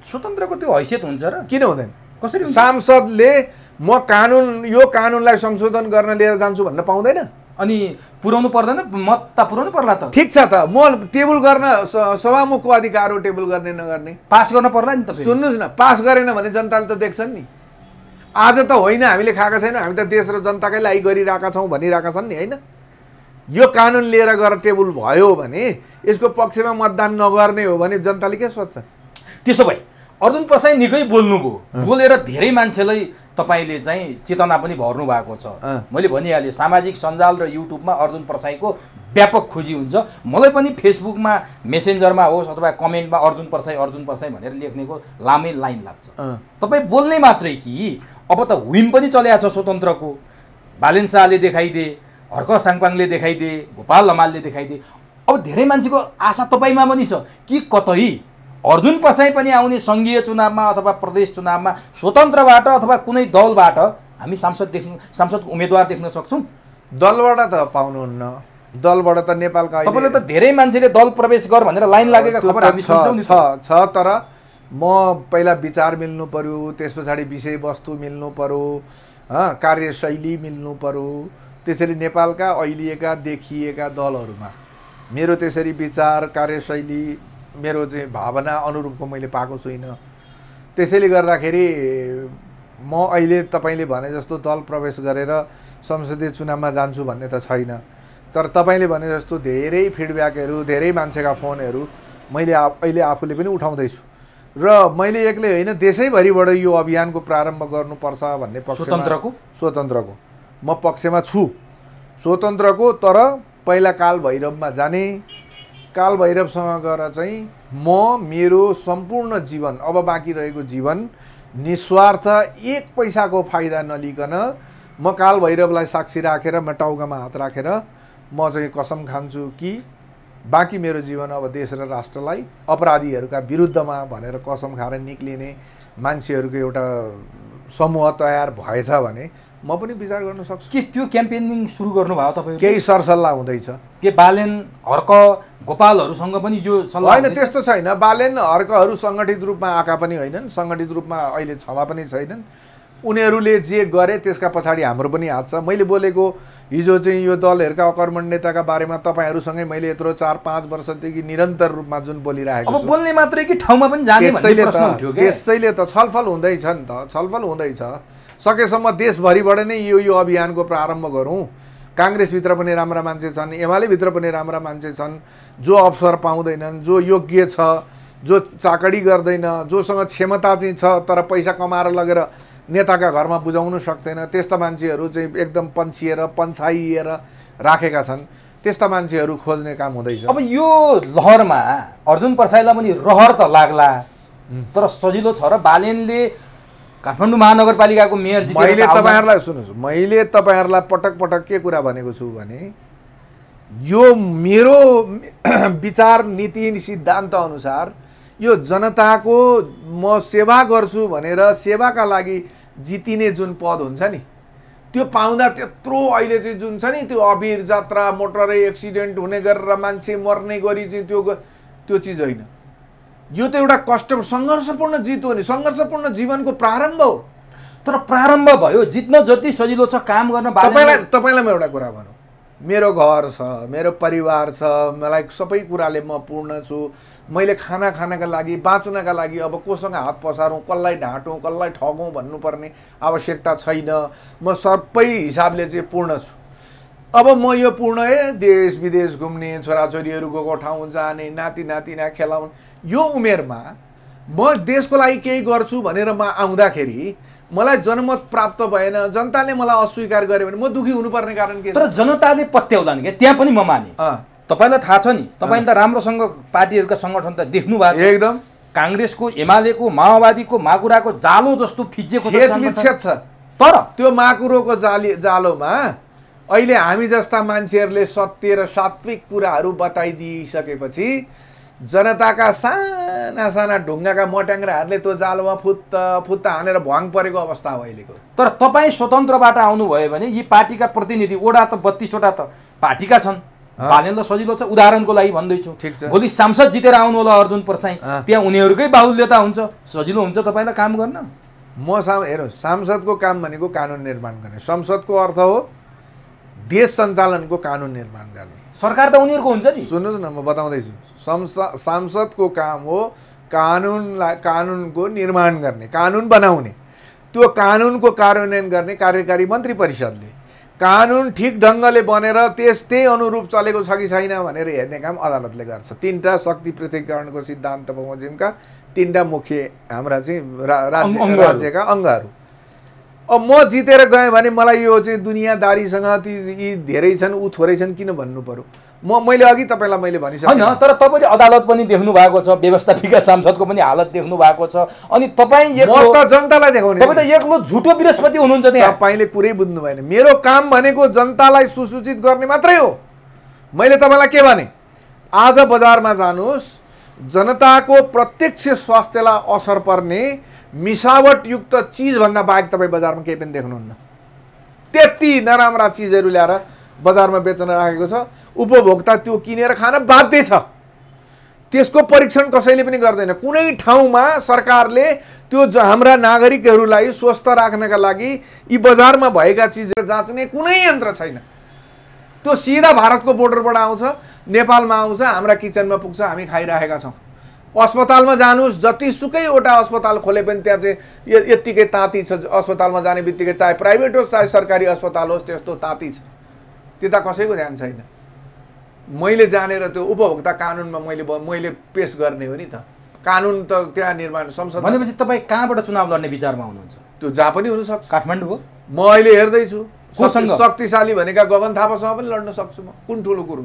स्वतन्त्रको त्यो हैसियत हुन्छ र किन हुँदैन कसरी सांसदले म कानुन यो कानुनलाई संशोधन गर्न लिएर जान्छु भन्न पाउँदैन अनि पुर्याउनु पर्दैन मत त पुर्याउनु पर्ला त ठिक छ त म टेबल गर्न सभामुखको अधिकार हो टेबल गर्ने नगर्ने पास गर्न पर्ला नि त सुन्नुहोस् न पास गरेन भने जनताले त देख्छन् नि आज त होइन हामीले खाएको छैनौँ हामी त देश र जनताकै लागि गरिरहेका छौँ भनिरहेका छन् नि होइन यो कानुन लिएर गएर टेबुल भयो भने यसको पक्षमा मतदान नगर्ने हो भने जनताले के सोध्छ त्यसो भए अर्जुन प्रसाई निकै बोल्नुभयो बोलेर धेरै मान्छेलाई तपाईँले चाहिँ चेतना पनि भर्नु भएको छ मैले भनिहालेँ सामाजिक सञ्जाल र युट्युबमा अर्जुन परसाईको व्यापक खोजी हुन्छ मलाई पनि फेसबुकमा मेसेन्जरमा होस् अथवा कमेन्टमा अर्जुन परसाई अर्जुन परसाई भनेर लेख्नेको लामै लाइन लाग्छ तपाईँ बोल्ने मात्रै कि अब त विम पनि चल्याएको छ स्वतन्त्रको बालेन शाहले देखाइदिए हर्क साङपाङले देखाइदिए गोपाल लमालले देखाइदिए अब धेरै मान्छेको आशा तपाईँमा पनि छ कि कतै अर्जुन पसाइ पनि आउने सङ्घीय चुनावमा अथवा प्रदेश चुनावमा स्वतन्त्रबाट अथवा कुनै दलबाट हामी सांसद देख्नु सांसदको उम्मेदवार देख्न सक्छौँ दलबाट त पाउनुहुन्न दलबाट त नेपालका तपाईँले त धेरै मान्छेले दल प्रवेश गर भनेर लाइन लागेका खबर हामी छ छ तर म पहिला विचार मिल्नु पऱ्यो त्यस पछाडि विषयवस्तु मिल्नु पऱ्यो कार्यशैली मिल्नु पऱ्यो त्यसरी नेपालका अहिलेका देखिएका दलहरूमा मेरो त्यसरी विचार कार्यशैली मेरो चाहिँ भावना अनुरूपको मैले पाएको छुइनँ त्यसैले गर्दाखेरि म अहिले तपाईँले भने जस्तो दल प्रवेश गरेर संसदीय चुनावमा जान्छु भन्ने त छैन तर तपाईँले भने जस्तो धेरै फिडब्याकहरू धेरै मान्छेका फोनहरू मैले अहिले आफूले पनि उठाउँदैछु र मैले एक्लै होइन देशैभरिबाट यो अभियानको प्रारम्भ गर्नुपर्छ भन्ने पक्ष स्वतन्त्रको स्वतन्त्रको म पक्षमा छु स्वतन्त्रको तर पहिला काल भैरवमा जाने काल भैरवसँग गएर चाहिँ म मेरो सम्पूर्ण जीवन अब बाँकी रहेको जीवन निस्वार्थ एक पैसाको फाइदा नलिकन म काल भैरवलाई साक्षी राखेर म टाउकामा हात राखेर म चाहिँ कसम खान्छु कि बाँकी मेरो जीवन अब देश र राष्ट्रलाई अपराधीहरूका विरुद्धमा भनेर कसम खाएर निक्लिने मान्छेहरूको एउटा समूह तयार भएछ भने म पनि विचार गर्न सक्छु के त्यो क्याम्पेनिङ सुरु गर्नुभयो तपाईँ केही सरसल्लाह हुँदैछ के बालेन हर्क गोपालहरूसँग पनि यो सल्लाह होइन त्यस्तो छैन बालेन हर्कहरू सङ्गठित रूपमा आएका पनि होइनन् सङ्गठित रूपमा अहिले छँदा पनि छैनन् उनीहरूले जे गरे त्यसका पछाडि हाम्रो पनि हात छ मैले बोलेको हिजो चाहिँ यो दलहरूका अकर्मण नेताका बारेमा तपाईँहरूसँगै मैले यत्रो चार पाँच वर्षदेखि निरन्तर रूपमा जुन बोलिरहेको अब बोल्ने मात्रै कि ठाउँमा पनि जाने त्यसैले त छलफल हुँदैछ नि त छलफल हुँदैछ सकेसम्म देशभरिबाट नै यो यो अभियानको प्रारम्भ गरौँ काङ्ग्रेसभित्र पनि राम्रा मान्छे छन् एमालेभित्र पनि राम्रा मान्छे छन् जो अवसर पाउँदैनन् जो योग्य छ जो चाकडी गर्दैन जोसँग क्षमता चाहिँ छ तर पैसा कमाएर लगेर नेताका घरमा बुझाउनु सक्दैन त्यस्ता मान्छेहरू चाहिँ एकदम पन्छिएर पन्छाइएर राखेका छन् त्यस्ता मान्छेहरू खोज्ने काम हुँदैछ अब यो लहरमा अर्जुन प्रसाईलाई पनि रहर त लाग्ला तर सजिलो छ र बालेनले काठमाडौँ महानगरपालिकाको मेयर मैले तपाईँहरूलाई सुन्नुहोस् मैले तपाईँहरूलाई पटक पटक के कुरा भनेको छु भने यो मेरो विचार नीति सिद्धान्त अनुसार यो जनताको म सेवा गर्छु भनेर सेवाका लागि जितिने जुन पद हुन्छ नि त्यो पाउँदा त्यत्रो अहिले चाहिँ जुन छ नि त्यो अबिर जात्रा मोटरै एक्सिडेन्ट हुने गरेर मान्छे मर्ने गरी चाहिँ त्यो त्यो चिज होइन यो त एउटा कष्ट सङ्घर्षपूर्ण जित हो नि सङ्घर्षपूर्ण जीवनको प्रारम्भ हो तर प्रारम्भ भयो जित्न जति सजिलो छ काम गर्न तपाईँलाई तपाईँलाई म एउटा कुरा भनौँ मेरो घर छ मेरो परिवार छ मलाई सबै कुराले म पूर्ण छु मैले खाना खानका लागि बाँच्नका लागि अब कोसँग हात पसारौँ कसलाई ढाँटौँ कसलाई ठगौँ भन्नुपर्ने आवश्यकता छैन म सबै हिसाबले चाहिँ पूर्ण छु अब म यो पूर्ण ए देश विदेश घुम्ने छोराछोरीहरू गएको ठाउँ जाने नाति नातिना खेलाउन् यो उमेरमा म देशको लागि केही गर्छु भनेर म आउँदाखेरि मलाई जनमत प्राप्त भएन जनताले मलाई अस्वीकार गर्यो भने म दुखी हुनुपर्ने कारण के तर जनताले पत्याउलान् क्या त्यहाँ पनि म माने तपाईँलाई थाहा छ नि तपाईँले त राम्रोसँग पार्टीहरूको सङ्गठन त देख्नु भएको छ एकदम काङ्ग्रेसको एमालेको माओवादीको माकुराको जालो जस्तो फिजिएको छ तर त्यो माकुरोको जाली जालोमा अहिले हामी जस्ता मान्छेहरूले सत्य र सात्विक कुराहरू बताइदिइसकेपछि जनताका साना साना ढुङ्गाका मट्याङ्ग्राहरूले त्यो जालमा फुत्त फुत्त हानेर भ्वाङ परेको अवस्था हो अहिलेको तर तपाईँ स्वतन्त्रबाट आउनुभयो भने यी पार्टीका प्रतिनिधि ओडा त बत्तिसवटा त पार्टीका छन् त सजिलो छ उदाहरणको लागि भन्दैछु ठिक छ भोलि सांसद जितेर आउनु होला अर्जुन परसाई त्यहाँ उनीहरूकै बाहुल्यता हुन्छ सजिलो हुन्छ तपाईँलाई काम गर्न म सा हेर्नुहोस् सांसदको काम भनेको कानुन निर्माण गर्ने संसदको अर्थ हो देश सञ्चालनको कानुन निर्माण गर्ने सरकार त उनीहरूको हुन्छ नि सुन्नुहोस् न म बताउँदैछु सांसदको काम हो कानुनलाई कानुनको निर्माण गर्ने कानुन बनाउने त्यो कानुनको कार्यान्वयन गर्ने कार्यकारी मन्त्री परिषदले कानुन ठिक ढङ्गले बनेर त्यस त्यही अनुरूप चलेको छ कि छैन भनेर हेर्ने काम अदालतले गर्छ तिनवटा शक्ति पृथ्वीकरणको सिद्धान्त बमोजिमका तिनवटा मुख्य हाम्रा चाहिँ राज्यका अङ्गहरू अब म जितेर गएँ भने मलाई यो चाहिँ दुनियाँदारीसँग ती यी धेरै छन् ऊ थोरै छन् किन भन्नु पऱ्यो म मैले अघि तपाईँलाई मैले भनिसकेँ होइन तर तपाईँले अदालत पनि देख्नु भएको छ व्यवस्थापिका सांसदको पनि हालत देख्नु भएको छ अनि तपाईँ जनतालाई देखाउने तपाईँ त एक्लो झुटो बृहस्पति हुनुहुन्छ त्यहाँ तपाईँले कुरै बुझ्नु भएन मेरो काम भनेको जनतालाई सुसूचित गर्ने मात्रै हो मैले तपाईँलाई के भने आज बजारमा जानुहोस् जनताको प्रत्यक्ष स्वास्थ्यलाई असर पर्ने मिसावटयुक्त चिजभन्दा बाहेक तपाईँ बजारमा केही पनि देख्नुहुन्न त्यति नराम्रा चिजहरू ल्याएर बजारमा बेच्न राखेको छ उपभोक्ता त्यो किनेर खान बाध्य छ त्यसको परीक्षण कसैले पनि गर्दैन कुनै ठाउँमा सरकारले त्यो ज हाम्रा नागरिकहरूलाई स्वस्थ राख्नका लागि यी बजारमा भएका चिजहरू जाँच्ने कुनै यन्त्र छैन त्यो सिधा भारतको बोर्डरबाट आउँछ नेपालमा आउँछ हाम्रा किचनमा पुग्छ हामी खाइरहेका छौँ अस्पतालमा जानुहोस् जतिसुकैवटा अस्पताल खोले पनि त्यहाँ चाहिँ यत्तिकै ताती छ अस्पतालमा जाने बित्तिकै चाहे प्राइभेट होस् चाहे सरकारी अस्पताल होस् त्यस्तो ताती छ त्यता कसैको ध्यान छैन मैले जानेर त्यो उपभोक्ता कानुनमा मैले मैले पेस गर्ने हो नि त कानुन त त्यहाँ निर्माण संसद भनेपछि तपाईँ कहाँबाट चुनाव लड्ने विचारमा हुनुहुन्छ त्यो जहाँ पनि हुनसक्छ काठमाडौँ हो म अहिले हेर्दैछु शक्तिशाली भनेका गगन थापासँग पनि लड्न सक्छु म कुन ठुलो कुरो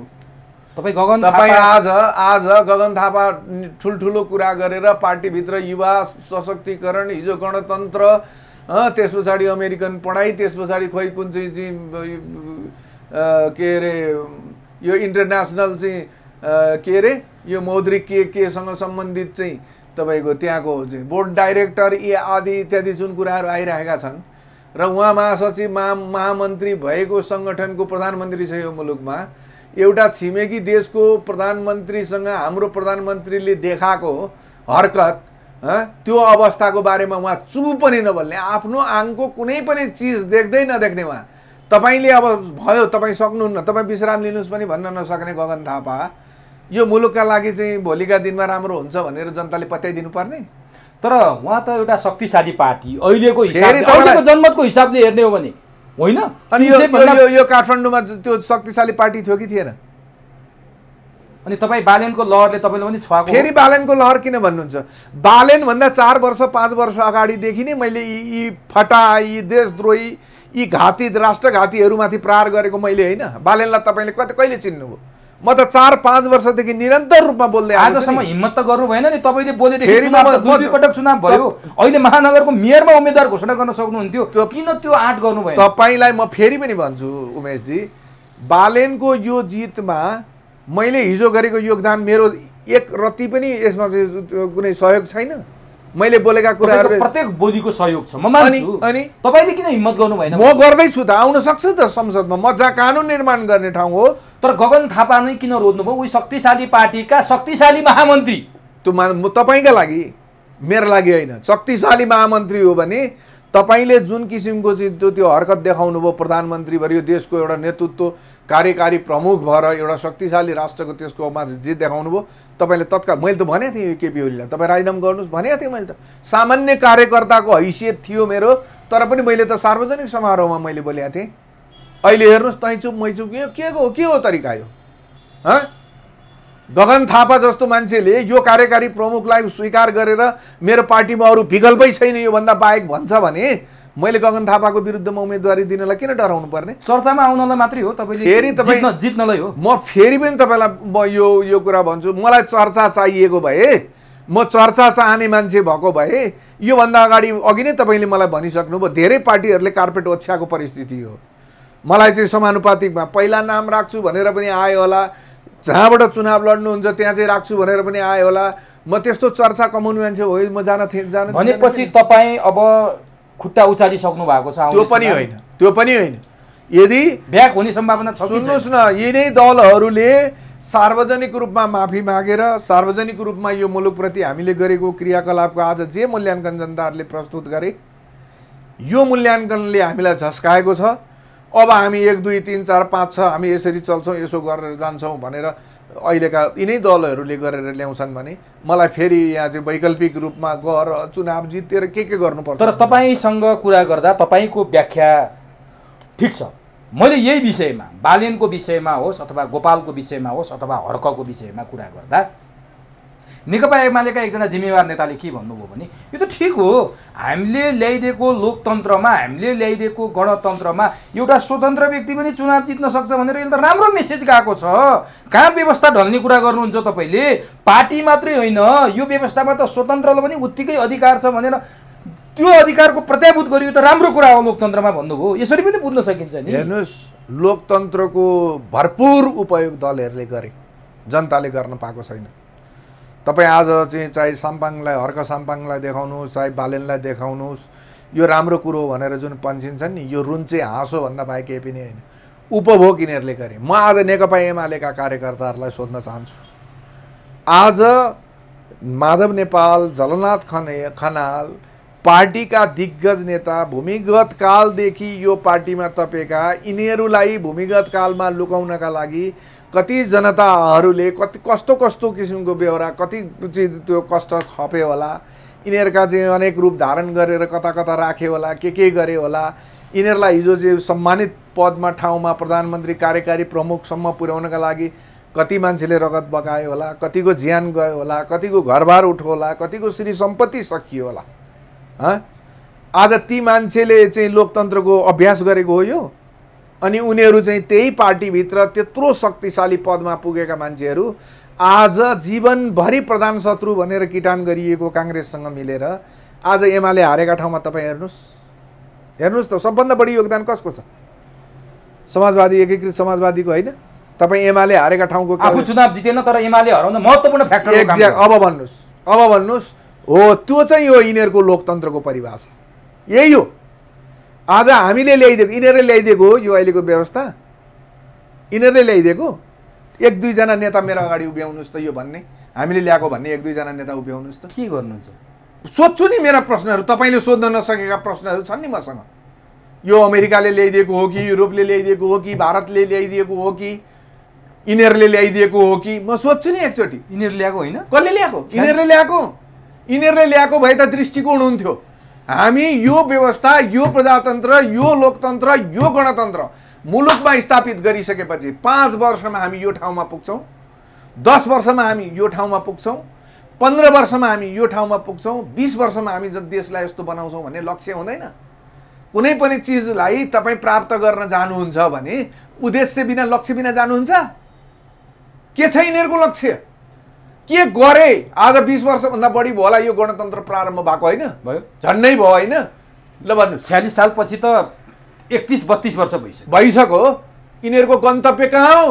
तपाईँ गगन तपाईँ आज आज गगन थापा ठुल्ठुलो कुरा गरेर पार्टीभित्र युवा सशक्तिकरण हिजो गणतन्त्र त्यस पछाडि अमेरिकन पढाइ त्यस पछाडि खोइ कुन चाहिँ चाहिँ के अरे यो इन्टरनेसनल चाहिँ के अरे यो मौद्रिक के केसँग सम्बन्धित चाहिँ तपाईँको त्यहाँको चाहिँ बोर्ड डाइरेक्टर ए आदि इत्यादि जुन कुराहरू आइरहेका छन् र उहाँ महासचिव महा महामन्त्री भएको सङ्गठनको प्रधानमन्त्री छ यो मुलुकमा एउटा छिमेकी देशको प्रधानमन्त्रीसँग हाम्रो प्रधानमन्त्रीले देखाएको हरकत त्यो अवस्थाको बारेमा उहाँ चु पनि नबोल्ने आफ्नो आङको कुनै पनि चिज देख्दै नदेख्ने उहाँ तपाईँले अब भयो तपाईँ सक्नुहुन्न तपाईँ विश्राम लिनुहोस् पनि भन्न नसक्ने गगन थापा यो मुलुकका लागि चाहिँ भोलिका दिनमा राम्रो हुन्छ भनेर जनताले पत्याइदिनु पर्ने तर उहाँ त एउटा शक्तिशाली पार्टी अहिलेको हिसाबले अहिलेको जनमतको हिसाबले हेर्ने हो भने होइन अनि यो यो काठमाडौँमा त्यो शक्तिशाली पार्टी थियो कि थिएन अनि तपाईँ बालेनको लहरले तपाईँले पनि छुवाएको फेरि बालेनको लहर किन भन्नुहुन्छ बालेनभन्दा चार वर्ष पाँच वर्ष अगाडिदेखि नै मैले यी फटा यी देशद्रोही यी घाती राष्ट्रघातीहरूमाथि प्रहार गरेको मैले होइन बालेनलाई तपाईँले कति कहिले चिन्नुभयो म त चार पाँच वर्षदेखि निरन्तर रूपमा बोल्दै आजसम्म हिम्मत त गर्नु भएन नि तपाईँले बोलेदेखि पटक चुनाव भयो अहिले महानगरको मेयरमा उम्मेद्वार घोषणा गर्न सक्नुहुन्थ्यो किन त्यो आँट गर्नुभयो तपाईँलाई म फेरि पनि भन्छु उमेशजी बालेनको यो जितमा मैले हिजो गरेको योगदान मेरो एक रत्ती पनि यसमा चाहिँ कुनै सहयोग छैन मैले बोलेका कुराहरू प्रत्येक बोलीको सहयोग छ म मान्छु अनि तपाईँले किन हिम्मत गर्नु भएन म गर्दैछु त आउन सक्छु त संसदमा म जहाँ कानुन निर्माण गर्ने ठाउँ हो तर गगन थापा नै किन भयो उही शक्तिशाली पार्टीका शक्तिशाली महामन्त्री त्यो म तपाईँका लागि मेरो लागि होइन शक्तिशाली महामन्त्री हो भने तपाईँले जुन किसिमको चाहिँ त्यो त्यो हरकत देखाउनु भयो प्रधानमन्त्री भएर यो देशको एउटा नेतृत्व कार्यकारी प्रमुख भएर एउटा शक्तिशाली राष्ट्रको त्यसकोमा जे देखाउनु भयो तपाईँले तत्काल मैले त भनेको थिएँ यो केपी ओलीलाई तपाईँ राजीनामा गर्नुहोस् भनेको थिएँ मैले त सामान्य कार्यकर्ताको हैसियत थियो मेरो तर पनि मैले त सार्वजनिक समारोहमा मैले बोलेको थिएँ अहिले हेर्नुहोस् तैँ चुप मै चुप यो के हो के हो तरिका यो हँ गगन थापा जस्तो मान्छेले यो कार्यकारी प्रमुखलाई स्वीकार गरेर मेरो पार्टीमा अरू विकल्पै छैन योभन्दा बाहेक भन्छ भने मैले गगन थापाको विरुद्धमा उम्मेदवारी दिनलाई किन डराउनु पर्ने चर्चामा आउनलाई मात्रै हो तपाईँले फेरि तपाईँ जित्नलाई हो म फेरि पनि तपाईँलाई म यो यो कुरा भन्छु मलाई चर्चा चाहिएको भए म चर्चा चाहने मान्छे भएको भए योभन्दा अगाडि अघि नै तपाईँले मलाई भनिसक्नुभयो धेरै पार्टीहरूले कार्पेट ओछ्याएको परिस्थिति हो मलाई चाहिँ समानुपातिकमा पहिला नाम राख्छु भनेर पनि आयो होला जहाँबाट चुनाव लड्नुहुन्छ त्यहाँ चाहिँ राख्छु भनेर पनि आयो होला म त्यस्तो चर्चा कमाउने मान्छे हो म जान थिएँ जान भनेपछि तपाईँ अब खुट्टा उचालिसक्नु भएको छ त्यो पनि होइन त्यो पनि होइन यदि ब्याक हुने सम्भावना छ सुन्नुहोस् न यिनै दलहरूले सार्वजनिक रूपमा माफी मागेर सार्वजनिक रूपमा यो मुलुकप्रति हामीले गरेको क्रियाकलापको आज जे मूल्याङ्कन जनताहरूले प्रस्तुत गरे यो मूल्याङ्कनले हामीलाई झस्काएको छ अब हामी एक दुई तिन चार पाँच छ हामी यसरी चल्छौँ यसो गरेर जान्छौँ भनेर अहिलेका यिनै दलहरूले गरेर ल्याउँछन् भने मलाई फेरि यहाँ चाहिँ वैकल्पिक रूपमा गएर चुनाव जितेर के के पर्छ तर तपाईँसँग कुरा गर्दा तपाईँको व्याख्या ठिक छ मैले यही विषयमा बालेनको विषयमा होस् अथवा गोपालको विषयमा होस् अथवा हर्कको विषयमा कुरा गर्दा नेकपा एमालेका एकजना जिम्मेवार नेताले के भन्नुभयो भने यो त ठिक हो हामीले ल्याइदिएको लोकतन्त्रमा हामीले ल्याइदिएको गणतन्त्रमा एउटा स्वतन्त्र व्यक्ति पनि चुनाव जित्न सक्छ भनेर यसले त राम्रो मेसेज गएको छ कहाँ व्यवस्था ढल्ने कुरा गर्नुहुन्छ तपाईँले पार्टी मात्रै होइन यो व्यवस्थामा त स्वतन्त्रलाई पनि उत्तिकै अधिकार छ भनेर त्यो अधिकारको प्रत्याभूत गरियो त राम्रो कुरा हो लोकतन्त्रमा भन्नुभयो यसरी पनि बुझ्न सकिन्छ नि हेर्नुहोस् लोकतन्त्रको भरपुर उपयोग दलहरूले गरे जनताले गर्न पाएको छैन तपाईँ आज चाहिँ चाहे साम्पाङलाई हर्क साम्पाङलाई देखाउनुहोस् चाहे बालेनलाई देखाउनुहोस् यो राम्रो कुरो भनेर जुन पन्सिन्छन् नि यो रुन चाहिँ भन्दा बाहेक केही पनि होइन उपभोग यिनीहरूले गरे म आज नेकपा एमालेका कार्यकर्ताहरूलाई सोध्न चाहन्छु आज माधव नेपाल जलनाथ खने खनाल पार्टीका दिग्गज नेता भूमिगत कालदेखि यो पार्टीमा तपेका यिनीहरूलाई भूमिगत कालमा लुकाउनका लागि कति जनताहरूले कति कस्तो कस्तो किसिमको बेहोरा कति चिज त्यो कष्ट खप्यो होला यिनीहरूका चाहिँ अनेक रूप धारण गरेर कता कता राख्यो होला के के गरे होला यिनीहरूलाई हिजो चाहिँ सम्मानित पदमा ठाउँमा प्रधानमन्त्री कार्यकारी प्रमुखसम्म पुर्याउनका लागि कति मान्छेले रगत बगायो होला कतिको ज्यान गयो होला कतिको घरबार उठो होला कतिको श्री सम्पत्ति सकियो होला हँ आज ती मान्छेले चाहिँ लोकतन्त्रको अभ्यास गरेको हो यो अनि उनीहरू चाहिँ त्यही पार्टीभित्र त्यत्रो शक्तिशाली पदमा पुगेका मान्छेहरू आज जीवनभरि प्रधान शत्रु भनेर किटान गरिएको काङ्ग्रेससँग मिलेर आज एमाले हारेका ठाउँमा तपाईँ हेर्नुहोस् हेर्नुहोस् त सबभन्दा बढी योगदान कसको छ समाजवादी एकीकृत समाजवादीको होइन तपाईँ एमाले हारेका ठाउँको आफू चुनाव जितेन तर एमाले हराउनु महत्त्वपूर्ण फ्याक्टर एक्ज्याक्ट अब भन्नुहोस् अब भन्नुहोस् हो त्यो चाहिँ यो यिनीहरूको लोकतन्त्रको परिभाषा यही हो आज हामीले ल्याइदिएको यिनीहरूले ल्याइदिएको हो यो अहिलेको व्यवस्था यिनीहरूले ल्याइदिएको एक दुईजना नेता मेरो अगाडि उभ्याउनुहोस् त यो भन्ने हामीले ल्याएको भन्ने एक दुईजना नेता उभ्याउनुहोस् त के गर्नुहुन्छ सोध्छु नि मेरा प्रश्नहरू तपाईँले सोध्न नसकेका प्रश्नहरू छन् नि मसँग यो अमेरिकाले ल्याइदिएको हो कि युरोपले ल्याइदिएको हो कि भारतले ल्याइदिएको हो कि यिनीहरूले ल्याइदिएको हो कि म सोध्छु नि एकचोटि यिनीहरू ल्याएको होइन कसले ल्याएको यिनीहरूले ल्याएको यिनीहरूले ल्याएको भए त दृष्टिकोण हुन्थ्यो हामी यो व्यवस्था यो प्रजातन्त्र यो लोकतन्त्र यो गणतन्त्र मुलुकमा स्थापित गरिसकेपछि पाँच वर्षमा हामी यो ठाउँमा पुग्छौँ दस वर्षमा हामी यो ठाउँमा पुग्छौँ पन्ध्र वर्षमा हामी यो ठाउँमा पुग्छौँ बिस वर्षमा हामी देशलाई यस्तो बनाउँछौँ भन्ने लक्ष्य हुँदैन कुनै पनि चिजलाई तपाईँ प्राप्त गर्न जानुहुन्छ भने उद्देश्य बिना लक्ष्य बिना जानुहुन्छ के छ यिनीहरूको लक्ष्य के गरे आज बिस वर्षभन्दा बढी भयो होला यो गणतन्त्र प्रारम्भ भएको होइन भयो झन्डै भयो होइन ल भन्नु छ्यालिस सालपछि त एकतिस बत्तिस वर्ष भइसक्यो भइसक्यो यिनीहरूको गन्तव्य कहाँ हो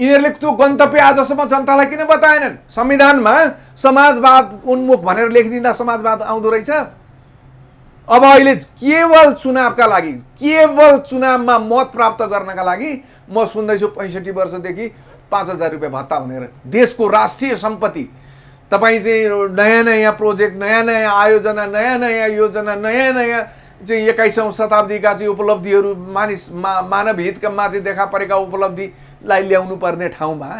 यिनीहरूले त्यो गन्तव्य आजसम्म जनतालाई किन बताएनन् संविधानमा समाजवाद उन्मुख भनेर लेखिदिँदा समाजवाद आउँदो रहेछ अब अहिले केवल चुनावका लागि केवल चुनावमा मत प्राप्त गर्नका लागि म सुन्दैछु पैँसठी वर्षदेखि पाँच हजार रुपियाँ भत्ता भनेर देशको राष्ट्रिय सम्पत्ति तपाईँ चाहिँ नयाँ नयाँ प्रोजेक्ट नयाँ नयाँ आयोजना नयाँ नयाँ योजना नयाँ नयाँ चाहिँ एक्काइसौँ शताब्दीका चाहिँ उपलब्धिहरू मानिस मानव हितकामा चाहिँ देखा परेका उपलब्धिलाई ल्याउनु पर्ने ठाउँमा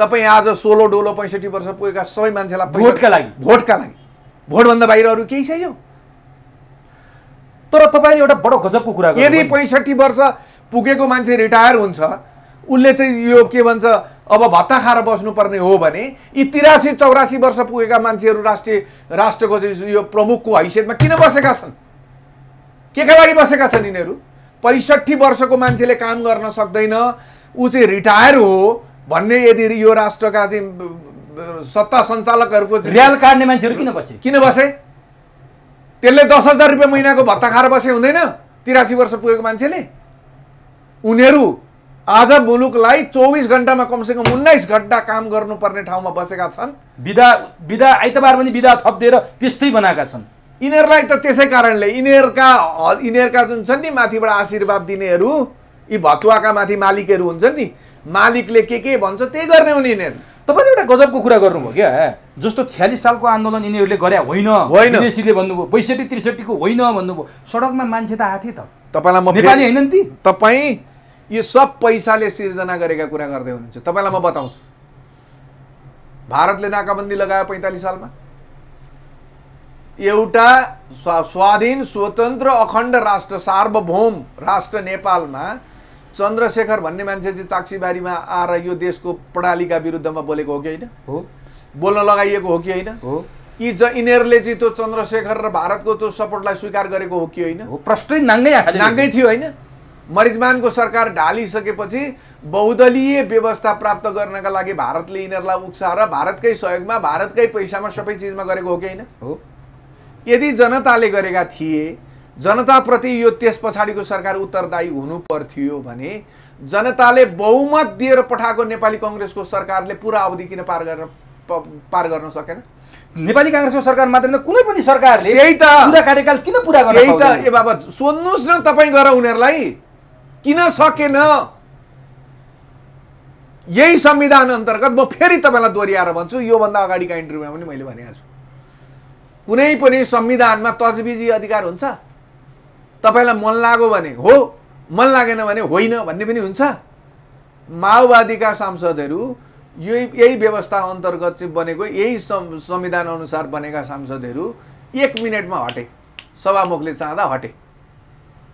तपाईँ आज सोलो डोलो पैँसठी वर्ष पुगेका सबै मान्छेलाई भोटका लागि भोटका लागि भोटभन्दा बाहिर अरू केही छैन तर तपाईँ एउटा बडो गजबको कुरा यदि पैँसठी वर्ष पुगेको मान्छे रिटायर हुन्छ उसले चाहिँ यो के भन्छ अब भत्ता खाएर बस्नुपर्ने हो भने यी तिरासी चौरासी वर्ष पुगेका मान्छेहरू राष्ट्रिय राष्ट्रको चाहिँ यो प्रमुखको हैसियतमा किन बसेका छन् के का लागि बसेका छन् यिनीहरू पैँसठी वर्षको मान्छेले काम गर्न सक्दैन ऊ चाहिँ रिटायर हो भन्ने यदि यो राष्ट्रका चाहिँ सत्ता सञ्चालकहरूको रियाल काट्ने मान्छेहरू किन बसे किन बसे त्यसले दस हजार रुपियाँ महिनाको भत्ता खाएर बसे हुँदैन तिरासी वर्ष पुगेको मान्छेले उनीहरू आज मुलुकलाई चौबिस घन्टामा कमसेकम उन्नाइस घन्टा काम गर्नुपर्ने ठाउँमा बसेका छन् विधा विधा आइतबार पनि विधा थपिदिएर त्यस्तै बनाएका छन् यिनीहरूलाई त त्यसै कारणले यिनीहरूका यिनीहरूका जुन छन् नि माथिबाट आशीर्वाद दिनेहरू यी भतुवाका माथि मालिकहरू हुन्छन् नि मालिकले के के भन्छ त्यही गर्ने हुन् यिनीहरू तपाईँले एउटा गजबको कुरा गर्नुभयो क्या जस्तो छ्यालिस सालको आन्दोलन यिनीहरूले गरे होइन होइन विदेशीले भन्नुभयो बैसठी त्रिसठीको होइन भन्नुभयो सडकमा मान्छे त आएको थिए त तपाईँलाई म नेपाली होइन नि ती तपाईँ यो सब पैसाले सिर्जना गरेका कुरा गर्दै हुनुहुन्छ तपाईँलाई म बताउँछु भारतले नाकाबन्दी लगायो पैँतालिस सालमा एउटा स्वाधीन स्वतन्त्र अखण्ड राष्ट्र सार्वभौम राष्ट्र नेपालमा चन्द्रशेखर भन्ने मान्छे चाहिँ चाक्सीबारीमा आएर यो देशको प्रणालीका विरुद्धमा बोलेको हो कि होइन हो बोल्न लगाइएको हो कि होइन हो यी ज यिनीहरूले चाहिँ त्यो चन्द्रशेखर र भारतको त्यो सपोर्टलाई स्वीकार गरेको हो कि होइन हो प्रष्टै नाङ्गै नाङ्गै थियो होइन मरिजमानको सरकार ढालिसकेपछि बहुदलीय व्यवस्था प्राप्त गर्नका लागि भारतले यिनीहरूलाई उक्साएर भारतकै सहयोगमा भारतकै पैसामा सबै चिजमा गरेको हो कि होइन हो यदि जनताले गरेका थिए जनताप्रति यो त्यस पछाडिको सरकार उत्तरदायी हुनु पर्थ्यो भने जनताले बहुमत दिएर पठाएको नेपाली कङ्ग्रेसको सरकारले पुरा अवधि किन पार गरेर पार गर्न सकेन नेपाली काङ्ग्रेसको सरकार मात्र होइन कुनै पनि सरकारले त पुरा कार्यकाल किन पुरा गर्छ त ए बाबा सोध्नुहोस् न तपाईँ गर उनीहरूलाई किन सकेन यही संविधान अन्तर्गत म फेरि तपाईँलाई दोहोऱ्याएर भन्छु योभन्दा अगाडिका इन्टरभ्यूमा पनि मैले भनेको छु कुनै पनि संविधानमा तजबिजी अधिकार हुन्छ तपाईँलाई मन लाग्यो भने हो मन लागेन भने होइन भन्ने पनि हुन्छ माओवादीका सांसदहरू यही यही व्यवस्था अन्तर्गत चाहिँ बनेको यही संविधान अनुसार बनेका सांसदहरू एक मिनटमा हटे सभामुखले चाहँदा हटे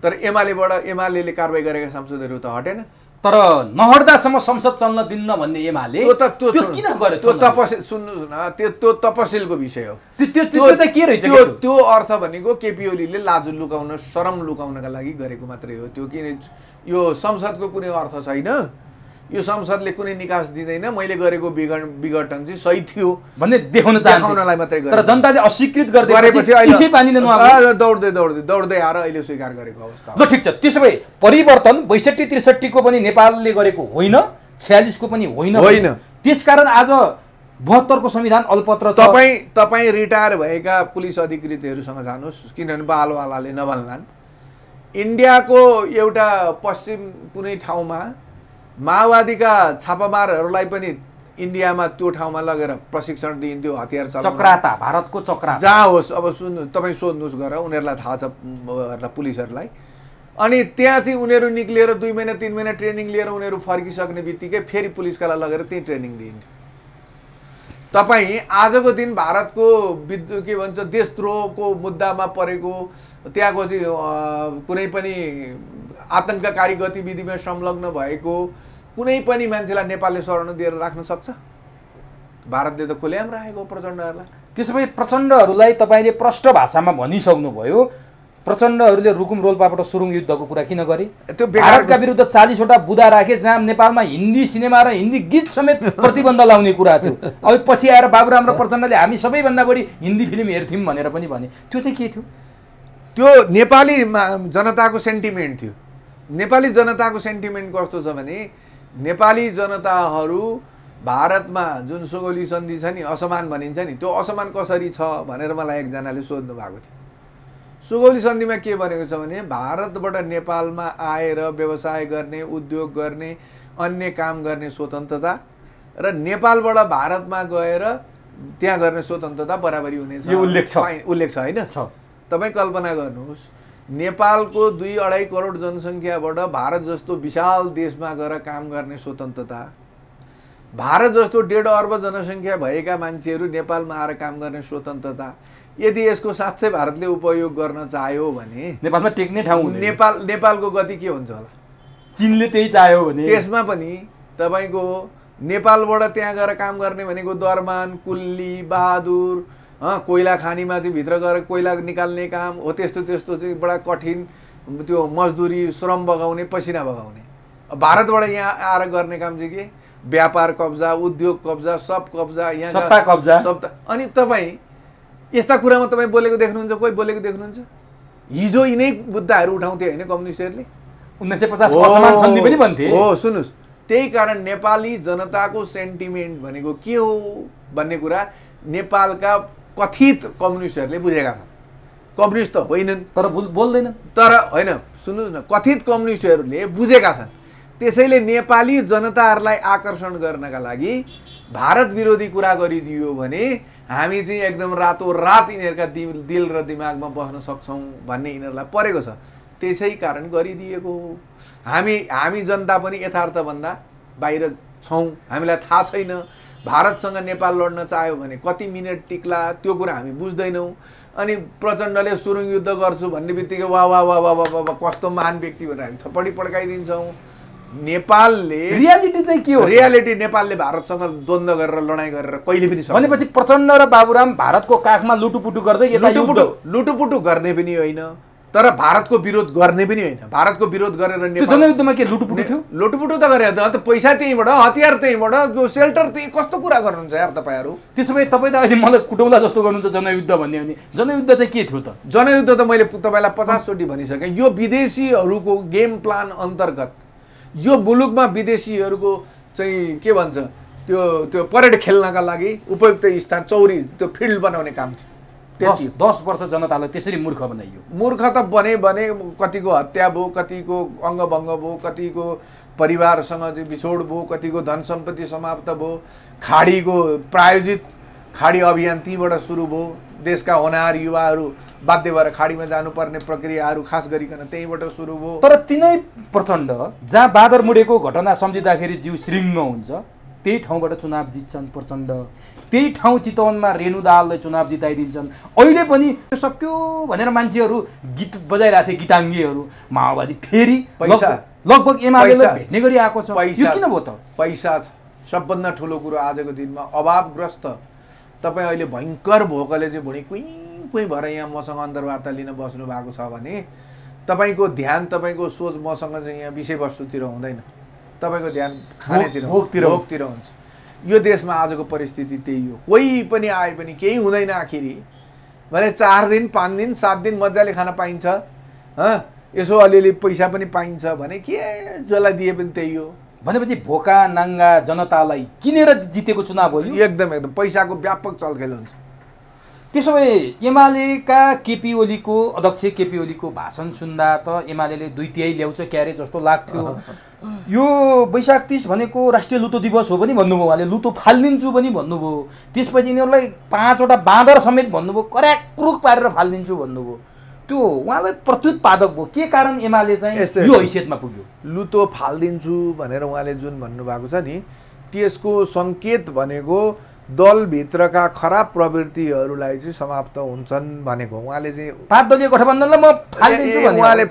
तर एमालेबाट एमाले कारवाही गरेका सांसदहरू त हटेन तर नहट्दासम्म संसद चल्न दिन्न भन्ने एमाले त्यो किन गर्यो तपसिल सुन्नुहोस् न त्यो त्यो तपसिलको विषय हो त्यो त्यो चाहिँ के रहेछ त्यो त्यो अर्थ भनेको केपी ओलीले लाजु लुकाउन शरम लुकाउनका लागि गरेको मात्रै हो त्यो किन यो संसदको कुनै अर्थ छैन यो संसदले कुनै निकास दिँदैन मैले गरेको विघटन विघटन चाहिँ सही थियो भन्ने देखाउन देखाउनलाई मात्रै तर जनताले अस्वीकृत गर्दै दौड्दै दौड्दै दौड्दै आएर अहिले स्वीकार गरेको अवस्था ल ठिक छ त्यसो भए परिवर्तन बैसठी त्रिसठीको पनि नेपालले गरेको होइन छ्यालिसको पनि होइन होइन त्यसकारण आज बहत्तरको संविधान अल्पत्र तपाईँ तपाईँ रिटायर भएका पुलिस अधिकृतहरूसँग जानुहोस् किनभने बालवालाले नभन्लान् इन्डियाको एउटा पश्चिम कुनै ठाउँमा माओवादीका छापामारहरूलाई पनि इन्डियामा त्यो ठाउँमा लगेर प्रशिक्षण दिइन्थ्यो हतियार चक्राता भारतको चक्रा जहाँ होस् अब सुन्नु तपाईँ सोध्नुहोस् गएर उनीहरूलाई थाहा छ पुलिसहरूलाई अनि त्यहाँ चाहिँ उनीहरू निक्लिएर दुई महिना तिन महिना ट्रेनिङ लिएर उनीहरू फर्किसक्ने बित्तिकै फेरि पुलिसकालाई लगेर त्यहीँ ट्रेनिङ दिइन्थ्यो तपाईँ आजको दिन भारतको विद्यु के भन्छ देशद्रोहको मुद्दामा परेको त्यहाँको चाहिँ कुनै पनि आतङ्ककारी गतिविधिमा संलग्न भएको कुनै पनि मान्छेलाई नेपालले शरण दिएर राख्न सक्छ भारतले त खुल्याम राखेको प्रचण्डहरूलाई त्यसो भए प्रचण्डहरूलाई तपाईँले प्रष्ट भाषामा भनिसक्नुभयो प्रचण्डहरूले रुकुम रोल्पाबाट सुरुङ युद्धको कुरा किन गरे त्यो भारतका विरुद्ध चालिसवटा बुदा राखे जहाँ नेपालमा हिन्दी सिनेमा र हिन्दी गीत समेत प्रतिबन्ध लाउने कुरा थियो अब पछि आएर बाबुराम र प्रचण्डले हामी सबैभन्दा बढी हिन्दी फिल्म हेर्थ्यौँ भनेर पनि भने त्यो चाहिँ के थियो त्यो नेपाली जनताको सेन्टिमेन्ट थियो नेपाली जनताको सेन्टिमेन्ट कस्तो छ भने नेपाली जनताहरू भारतमा जुन सुगौली सन्धि छ नि असमान भनिन्छ नि त्यो असमान कसरी छ भनेर मलाई एकजनाले सोध्नु भएको थियो सुगौली सन्धिमा के भनेको छ भने भारतबाट नेपालमा आएर व्यवसाय गर्ने उद्योग गर्ने अन्य काम गर्ने स्वतन्त्रता र नेपालबाट भारतमा गएर त्यहाँ गर्ने स्वतन्त्रता बराबरी हुनेछ उल्लेख छ उल्लेख छ होइन तपाईँ कल्पना गर्नुहोस् नेपालको दुई अढाई करोड जनसङ्ख्याबाट भारत जस्तो विशाल देशमा गएर काम गर्ने स्वतन्त्रता भारत जस्तो डेढ अर्ब जनसङ्ख्या भएका मान्छेहरू नेपालमा आएर काम गर्ने स्वतन्त्रता यदि यसको साँच्चै भारतले उपयोग गर्न चाह्यो भने नेपालमा टेक्ने ठाउँ नेपाल नेपालको गति के हुन्छ होला चिनले त्यही चाह्यो भने त्यसमा पनि तपाईँको नेपालबाट त्यहाँ गएर काम गर्ने भनेको दरमान कुल्ली बहादुर कोइला खानीमा चाहिँ भित्र गएर कोइला निकाल्ने काम हो त्यस्तो त्यस्तो चाहिँ बडा कठिन त्यो मजदुरी श्रम बगाउने पसिना बगाउने भारतबाट यहाँ आएर गर्ने काम चाहिँ के व्यापार कब्जा उद्योग कब्जा सब कब्जा यहाँ सत्ता कब्जा सत्ता अनि तपाईँ यस्ता कुरामा तपाईँ बोलेको देख्नुहुन्छ कोही बोलेको देख्नुहुन्छ हिजो यिनै मुद्दाहरू उठाउँथे होइन कम्युनिस्टहरूले उन्नाइस सय पचास सन्धि पनि भन्थे हो सुन्नुहोस् त्यही कारण नेपाली जनताको सेन्टिमेन्ट भनेको के हो भन्ने कुरा नेपालका कथित कम्युनिस्टहरूले बुझेका छन् कम्युनिस्ट त होइनन् तर बोल्दैनन् तर होइन सुन्नुहोस् न कथित कम्युनिस्टहरूले बुझेका छन् त्यसैले नेपाली जनताहरूलाई आकर्षण गर्नका लागि भारत विरोधी कुरा गरिदियो भने हामी चाहिँ एकदम रातो रात यिनीहरूका दिल दिल र दिमागमा बस्न सक्छौँ भन्ने यिनीहरूलाई परेको छ त्यसै कारण गरिदिएको हो हामी हामी जनता पनि यथार्थभन्दा बाहिर छौँ हामीलाई थाहा छैन भारतसँग नेपाल लड्न चाह्यो भने कति मिनट टिक्ला त्यो कुरा हामी बुझ्दैनौँ अनि प्रचण्डले सुरुङ युद्ध गर्छु भन्ने बित्तिकै वा वा वा वा वा वा कस्तो महान व्यक्ति भनेर हामी थपडी पड्काइदिन्छौँ नेपालले रियालिटी चाहिँ के हो रियालिटी नेपालले भारतसँग द्वन्द्व गरेर लडाइँ गरेर कहिले पनि भनेपछि प्रचण्ड र बाबुराम भारतको काखमा लुटुपुटु गर्दै लुटुपुटु लुटुपुटु गर्ने पनि होइन तर भारतको विरोध गर्ने पनि होइन भारतको विरोध गरेर जनयुद्धमा के लुटुपुटु थियो लुटुपुटु त गरे अन्त पैसा त्यहीँबाट हतियार त्यहीँबाट जो सेल्टर त्यहीँ कस्तो कुरा गर्नुहुन्छ यार तपाईँहरू त्यसो भए तपाईँ त अहिले मलाई कुटौला जस्तो गर्नुहुन्छ जनयुद्ध भन्यो भने जनयुद्ध चाहिँ के थियो त जनयुद्ध त मैले तपाईँलाई पचासचोटि भनिसकेँ यो विदेशीहरूको गेम प्लान अन्तर्गत यो मुलुकमा विदेशीहरूको चाहिँ के भन्छ त्यो त्यो परेड खेल्नका लागि उपयुक्त स्थान चौरी त्यो फिल्ड बनाउने काम थियो दस वर्ष जनतालाई त्यसरी मूर्ख बनाइयो मूर्ख त बने भने कतिको हत्या भयो कतिको अङ्गभङ्ग भयो कतिको परिवारसँग चाहिँ बिछोड भयो कतिको धन सम्पत्ति समाप्त भयो खाडीको प्रायोजित खाडी अभियान तीबाट सुरु भयो देशका होनार युवाहरू बाध्य भएर खाडीमा जानुपर्ने प्रक्रियाहरू खास गरिकन त्यहीँबाट सुरु भयो तर तिनै प्रचण्ड जहाँ बादर मुडेको घटना सम्झिँदाखेरि जिउ श्रृङ्ग हुन्छ त्यही ठाउँबाट चुनाव जित्छन् प्रचण्ड त्यही ठाउँ चितवनमा रेणु दाहालले चुनाव जिताइदिन्छन् अहिले पनि सक्यो भनेर मान्छेहरू गीत बजाइरहेको थिए गीताङ्गीहरू माओवादी फेरि लगभग एमालेलाई भेट्ने गरी आएको छ यो किन भयो त पैसा सबभन्दा ठुलो कुरो आजको दिनमा अभावग्रस्त तपाईँ अहिले भयङ्कर भोकले चाहिँ भुँडी कुइ कुइ भएर यहाँ मसँग अन्तर्वार्ता लिन बस्नु भएको छ भने तपाईँको ध्यान तपाईँको सोच मसँग चाहिँ यहाँ विषयवस्तुतिर हुँदैन तपाईँको ध्यान खानेतिर भोकतिर भोकतिर हुन्छ यो देशमा आजको परिस्थिति त्यही हो कोही पनि आए पनि केही हुँदैन आखिरी भने चार दिन पाँच दिन सात दिन मजाले खान पाइन्छ यसो अलिअलि पैसा पनि पाइन्छ भने के जसलाई दिए पनि त्यही हो भनेपछि भोका नाङ्गा जनतालाई किनेर जितेको चुनाव हो एकदम एकदम पैसाको व्यापक चलखेल हुन्छ त्यसो भए एमालेका केपी ओलीको अध्यक्ष केपी ओलीको भाषण सुन्दा त एमाले दुई तिहाई ल्याउँछ क्यारे जस्तो लाग्थ्यो यो वैशाख तिस भनेको राष्ट्रिय लुतो दिवस हो पनि भन्नुभयो उहाँले लुतो फालिदिन्छु पनि भन्नुभयो त्यसपछि यिनीहरूलाई पाँचवटा बाँदर समेत भन्नुभयो कराक क्रुक पारेर फालिदिन्छु भन्नुभयो त्यो उहाँलाई प्रत्युत्पादक भयो के कारण एमाले चाहिँ यो हैसियतमा पुग्यो लुतो फालिदिन्छु भनेर उहाँले जुन भन्नुभएको छ नि त्यसको सङ्केत भनेको दलभित्रका खराब प्रवृत्तिहरूलाई चाहिँ समाप्त हुन्छन् भनेको उहाँले चाहिँ पाँच दलीय गठबन्धनलाई म उहाँले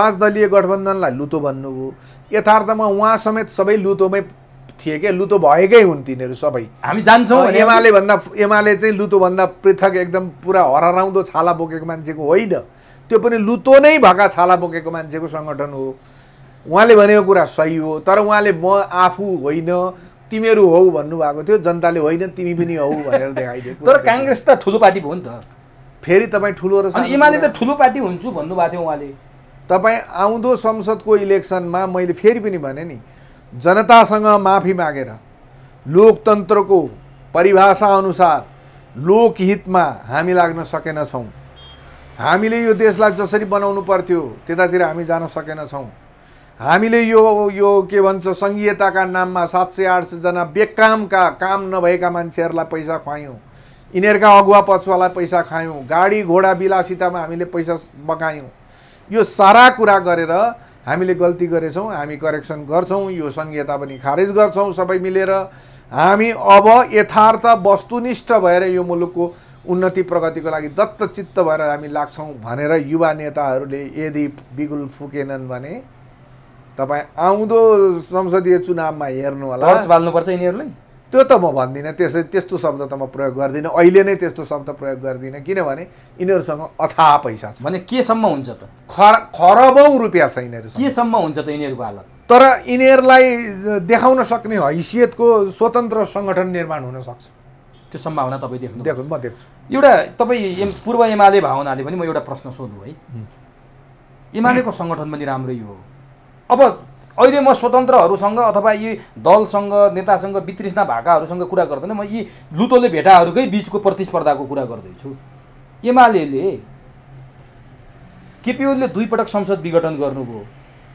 पाँच दलीय गठबन्धनलाई लुतो भन्नुभयो यथार्थमा उहाँ समेत सबै लुतोमै थिए क्या लुतो भएकै हुन् तिनीहरू सबै हामी जान्छौँ एमाले भन्दा एमाले चाहिँ लुतोभन्दा पृथक एकदम पुरा हराउँदो छाला बोकेको मान्छेको होइन त्यो पनि लुतो नै भएका छाला बोकेको मान्छेको सङ्गठन हो उहाँले भनेको कुरा सही हो तर उहाँले म आफू होइन तिमीहरू हौ भन्नुभएको थियो जनताले होइन तिमी पनि हौ भनेर देखाइदियो तर काङ्ग्रेस त ठुलो पार्टी भयो नि त फेरि तपाईँ ठुलो र एमाले त ठुलो पार्टी हुन्छु भन्नुभएको थियो उहाँले तपाईँ आउँदो संसदको इलेक्सनमा मैले फेरि पनि भने नि जनतासँग माफी मागेर लोकतन्त्रको परिभाषा अनुसार लोकहितमा हामी लाग्न सकेनछौँ हामीले यो देशलाई जसरी बनाउनु पर्थ्यो त्यतातिर हामी जान सकेनछौँ हामीले यो यो के भन्छ सङ्घीयताका नाममा सात सय आठ सयजना बेकामका काम नभएका मान्छेहरूलाई पैसा खुवायौँ यिनीहरूका अगुवा पछुवालाई पैसा खुवायौँ गाडी घोडा बिलासितामा हामीले पैसा बगायौँ यो सारा कुरा गरेर हामीले गल्ती गरेछौँ हामी करेक्सन गर्छौँ यो संहिता पनि खारेज गर्छौँ सबै मिलेर हामी अब यथार्थ वस्तुनिष्ठ भएर यो मुलुकको उन्नति प्रगतिको लागि दत्तचित्त भएर हामी लाग्छौँ भनेर युवा नेताहरूले यदि बिगुल फुकेनन् भने तपाईँ आउँदो संसदीय चुनावमा हेर्नु होला बाल्नुपर्छ यिनीहरूलाई त्यो त म भन्दिनँ त्यसै त्यस्तो शब्द त म प्रयोग गर्दिनँ अहिले नै त्यस्तो शब्द प्रयोग गर्दिनँ किनभने यिनीहरूसँग अथाह पैसा छ भने केसम्म हुन्छ त खर खरबौँ रुपियाँ छ यिनीहरू केसम्म हुन्छ त यिनीहरूको हालत तर यिनीहरूलाई देखाउन सक्ने हैसियतको स्वतन्त्र सङ्गठन निर्माण हुनसक्छ त्यो सम्भावना तपाईँ देख्नु देख्नु म देख्छु एउटा तपाईँ पूर्व एमाले भावनाले पनि म एउटा प्रश्न सोधौँ है एमालेको सङ्गठन पनि राम्रै हो अब अहिले म स्वतन्त्रहरूसँग अथवा यी दलसँग नेतासँग वितृष्णा भएकाहरूसँग कुरा गर्दैन म यी लुतोले भेटाहरूकै बिचको प्रतिस्पर्धाको कुरा गर्दैछु एमाले केपिओलीले दुईपटक संसद विघटन गर्नुभयो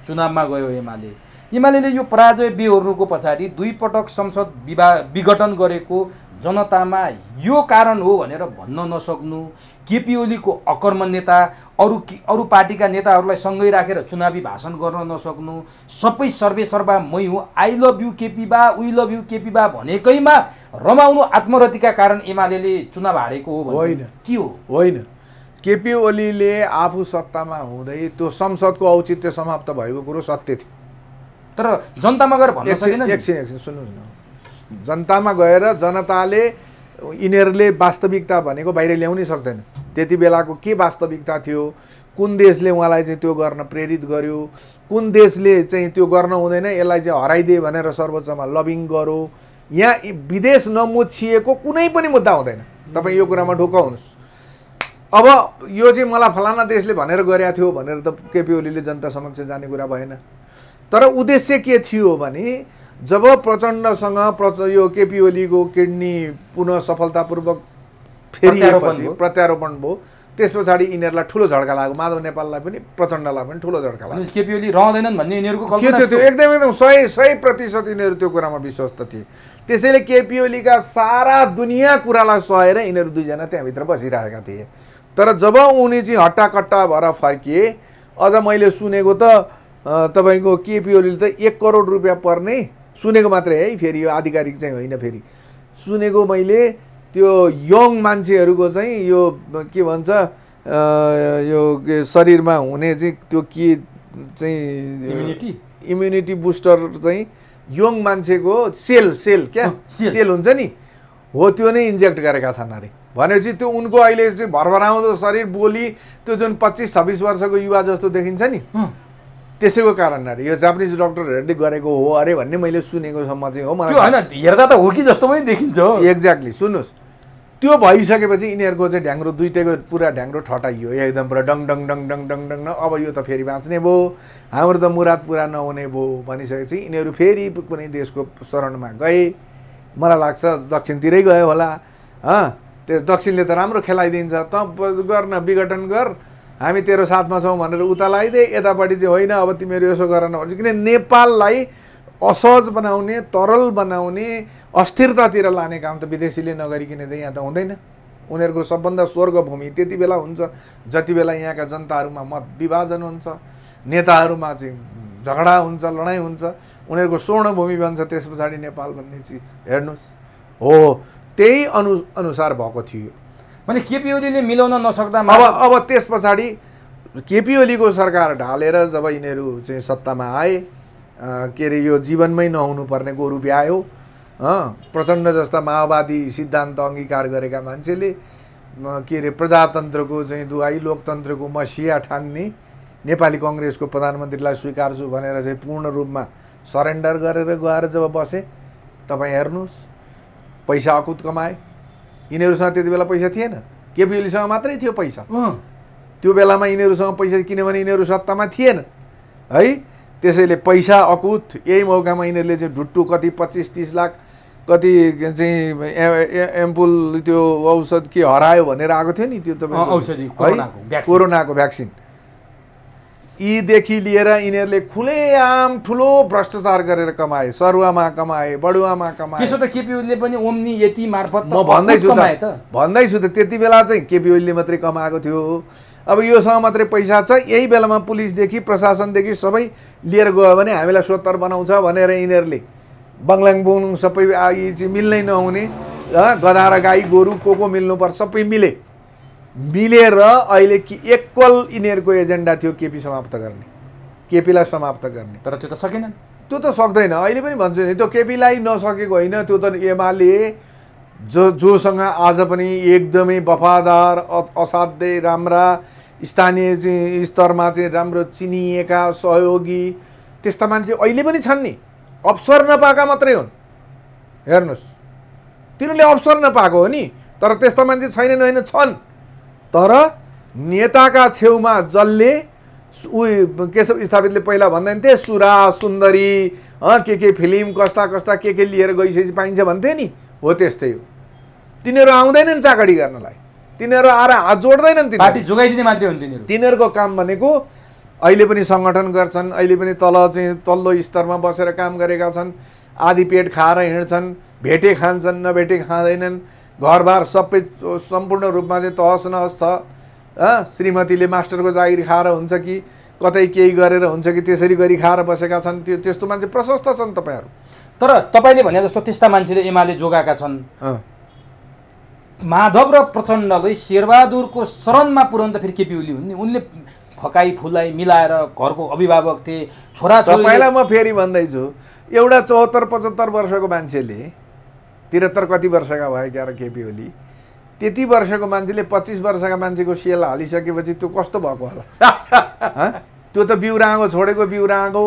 चुनावमा गयो एमाले एमाले यो पराजय बेहोर्नुको पछाडि दुईपटक संसद विभा विघटन गरेको जनतामा यो कारण हो भनेर भन्न नसक्नु केपी ओलीको नेता अरू अरू पार्टीका नेताहरूलाई सँगै राखेर चुनावी भाषण गर्न नसक्नु सबै सर्वेसर्वा मै हुँ आई लभ यु केपी बा उई लभ यु केपी बा भनेकैमा रमाउनु आत्मरतिका कारण एमाले चुनाव हारेको हो होइन के हो होइन केपी ओलीले आफू सत्तामा हुँदै त्यो संसदको औचित्य समाप्त भएको कुरो सत्य थियो तर जनतामा गएर भन्न सकेन एकछिन एकछिन सुन्नुहोस् न जनतामा गएर जनताले यिनीहरूले वास्तविकता भनेको बाहिर ल्याउनै सक्दैन त्यति बेलाको के वास्तविकता थियो कुन देशले उहाँलाई चाहिँ त्यो गर्न प्रेरित गर्यो कुन देशले चाहिँ त्यो गर्न हुँदैन यसलाई चाहिँ हराइदिए भनेर सर्वोच्चमा लबिङ गरो यहाँ विदेश नमुछिएको कुनै पनि मुद्दा हुँदैन तपाईँ यो कुरामा ढुक्क हुनुहोस् अब यो चाहिँ मलाई फलाना देशले भनेर गरेको थियो भनेर त केपी ओलीले जनता समक्ष जाने कुरा भएन तर उद्देश्य के थियो भने जब प्रचण्डसँग प्रच यो केपी ओलीको किडनी पुनः सफलतापूर्वक फेरि प्रत्यारोपण भयो त्यस पछाडि यिनीहरूलाई ठुलो झड्का लाग्यो माधव नेपाललाई पनि प्रचण्डलाई पनि ठुलो झड्का लाग्यो केपी ओली रहँदैनन् भन्ने यिनीहरूको थियो त्यो एकदम एकदम सय सय प्रतिशत यिनीहरू त्यो कुरामा विश्वस्त थिए त्यसैले केपी ओलीका सारा दुनियाँ कुरालाई सहेर यिनीहरू दुईजना त्यहाँभित्र बसिरहेका थिए तर जब उनी चाहिँ हट्टाकट्टा भएर फर्किए अझ मैले सुनेको त तपाईँको केपी ओलीले त एक करोड रुपियाँ पर्ने सुनेको मात्रै है फेरि यो आधिकारिक चाहिँ होइन फेरि सुनेको मैले त्यो यङ मान्छेहरूको चाहिँ यो के भन्छ यो शरीरमा हुने चाहिँ त्यो के चाहिँ इम्युनिटी इम्युनिटी बुस्टर चाहिँ यङ मान्छेको सेल सेल क्या सेल हुन्छ नि हो त्यो नै इन्जेक्ट गरेका छन् अरे भनेपछि त्यो उनको अहिले चाहिँ भरभराउँदो शरीर बोली त्यो जुन पच्चिस छब्बिस वर्षको युवा जस्तो देखिन्छ नि त्यसैको कारण अरे यो जापानिज डक्टरहरूले गरेको हो अरे भन्ने मैले सुनेको सुनेकोसम्म चाहिँ हो मलाई होइन हेर्दा त हो कि जस्तो पनि देखिन्छ एक्ज्याक्टली सुन्नुहोस् त्यो भइसकेपछि यिनीहरूको चाहिँ ढ्याङ्ग्रो दुइटैको पुरा ढ्याङ्ग्रो ठटाइयो एकदम पुरा डङ डङ डङ डङ डङ डङ न अब यो त फेरि बाँच्ने भयो हाम्रो त मुराद पुरा नहुने भयो भनिसकेपछि यिनीहरू फेरि कुनै देशको शरणमा गए मलाई लाग्छ दक्षिणतिरै गयो होला हँ त्यो दक्षिणले त राम्रो खेलाइदिन्छ त गर्न विघटन गर हामी तेरो साथमा छौँ भनेर उता लगाइदिए यतापट्टि चाहिँ होइन अब तिमीहरू यसो गर नभन्छ किन नेपाललाई असहज बनाउने तरल बनाउने अस्थिरतातिर लाने काम त विदेशीले नगरिकन त यहाँ त हुँदैन उनीहरूको सबभन्दा स्वर्ग भूमि त्यति बेला हुन्छ जति बेला यहाँका जनताहरूमा मत विभाजन हुन्छ नेताहरूमा चाहिँ झगडा हुन्छ लडाइँ हुन्छ उनीहरूको स्वर्ण भूमि बन्छ त्यस पछाडि नेपाल भन्ने चिज हेर्नुहोस् हो त्यही अनु अनुसार भएको थियो भने केपी ओलीले मिलाउन नसक्दा अब अब त्यस पछाडि केपी ओलीको सरकार ढालेर जब यिनीहरू चाहिँ सत्तामा आए के अरे यो जीवनमै पर्ने गोरु भ्यायो प्रचण्ड जस्ता माओवादी सिद्धान्त अङ्गीकार गरेका मान्छेले के अरे प्रजातन्त्रको चाहिँ दुवाई लोकतन्त्रको मसिया ठान्ने नेपाली कङ्ग्रेसको प्रधानमन्त्रीलाई स्वीकार्छु भनेर चाहिँ पूर्ण रूपमा सरेन्डर गरेर गएर जब बसेँ तपाईँ हेर्नुहोस् पैसा अकुत कमाएँ यिनीहरूसँग त्यति बेला पैसा थिएन केपी ओलीसँग मात्रै थियो पैसा त्यो बेलामा यिनीहरूसँग पैसा किनभने यिनीहरू सत्तामा थिएन है त्यसैले पैसा अकुत यही मौकामा यिनीहरूले चाहिँ ढुट्टु कति पच्चिस तिस लाख कति चाहिँ एम्पुल त्यो औषध के हरायो भनेर आएको थियो नि त्यो त औषधि भ्याक्सिन कोरोनाको भ्याक्सिन यीदेखि लिएर यिनीहरूले खुलेआम ठुलो भ्रष्टाचार गरेर कमाए सरुवामा कमाए बडुवामा कमाए त्यसो त केपी ओलीले पनि ओम्नी यति मार्फत म भन्दैछु त भन्दैछु त त्यति बेला चाहिँ केपी ओलीले मात्रै कमाएको थियो अब योसँग मात्रै पैसा छ यही बेलामा पुलिसदेखि प्रशासनदेखि सबै लिएर गयो भने हामीलाई स्वतर बनाउँछ भनेर यिनीहरूले बङ्लाङ बुङ सबै चाहिँ मिल्नै नहुने गधा र गाई गोरु को को मिल्नुपर्छ सबै मिले मिलेर अहिले कि एक्वल यिनीहरूको एजेन्डा थियो केपी समाप्त गर्ने केपीलाई समाप्त गर्ने तर त्यो त सकेन त्यो त सक्दैन अहिले पनि भन्छु नि त्यो केपीलाई नसकेको होइन त्यो त एमाले जो जोसँग आज पनि एकदमै वफादार असाध्यै राम्रा स्थानीय चाहिँ स्तरमा चाहिँ राम्रो चिनिएका सहयोगी त्यस्ता मान्छे अहिले पनि छन् नि अवसर नपाएका मात्रै हुन् हेर्नुहोस् तिनीहरूले अवसर नपाएको हो नि तर त्यस्ता मान्छे छैनन् होइन छन् तर नेताका छेउमा जसले उयो केशव स्थापितले पहिला भन्दैन थिए सुरा सुन्दरी के के फिल्म कस्ता कस्ता के के लिएर गइसकेपछि पाइन्छ भन्थे नि हो त्यस्तै हो तिनीहरू आउँदैनन् चाकडी गर्नलाई तिनीहरू आएर हात जोड्दैनन् पार्टी जोगाइदिने मात्रै हुन् तिनीहरू तिनीहरूको काम भनेको अहिले पनि सङ्गठन गर्छन् अहिले पनि तल चाहिँ तल्लो स्तरमा बसेर काम गरेका छन् आधी पेट खाएर हिँड्छन् भेटे खान्छन् नभेटे खाँदैनन् घरबार सबै सम्पूर्ण रूपमा चाहिँ तहस नहस छ श्रीमतीले मास्टरको जागिर खाएर हुन्छ कि कतै केही गरेर हुन्छ कि त्यसरी गरी खाएर बसेका छन् त्यो त्यस्तो मान्छे प्रशस्त छन् तपाईँहरू तर तपाईँले भने जस्तो त्यस्ता मान्छेले एमाले जोगाएका छन् माधव र प्रचण्डले शेरबहादुरको शरणमा त फेरि केपी ओली हुन् उनले फकाई फुलाई मिलाएर घरको अभिभावक थिए छोरा पहिला म फेरि भन्दैछु एउटा चौहत्तर पचहत्तर वर्षको मान्छेले त्रिहत्तर कति वर्षका भए क्या केपी ओली त्यति वर्षको मान्छेले पच्चिस वर्षका मान्छेको सेल हालिसकेपछि त्यो कस्तो भएको होला त्यो त बिउराँगो छोडेको बिउरागो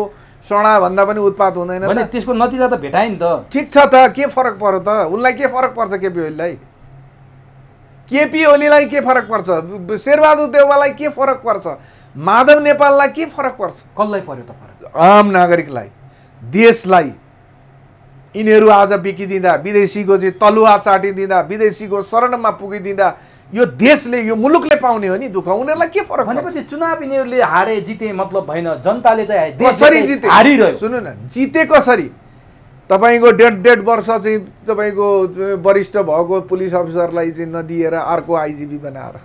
सडाभन्दा पनि उत्पाद हुँदैन त्यसको नतिजा त भेटायो नि त ठिक छ त के फरक पर्यो त उनलाई के फरक पर्छ केपी ओलीलाई केपी ओलीलाई के फरक पर्छ शेरबहादुर देउवालाई के फरक पर्छ माधव नेपाललाई के फरक पर्छ कसलाई पर्यो त फरक आम नागरिकलाई देशलाई यिनीहरू आज बिकिदिँदा विदेशीको चाहिँ तलुवा चाटिदिँदा विदेशीको शरणमा पुगिदिँदा यो देशले यो मुलुकले पाउने हो नि दुःख उनीहरूलाई के फरक भनेपछि चुनाव यिनीहरूले हारे जिते मतलब भएन जनताले चाहिँ जिते हारिरह्यो सुन्नु न जिते कसरी तपाईँको डेढ डेढ वर्ष चाहिँ तपाईँको वरिष्ठ भएको पुलिस अफिसरलाई चाहिँ नदिएर अर्को आइजिपी बनाएर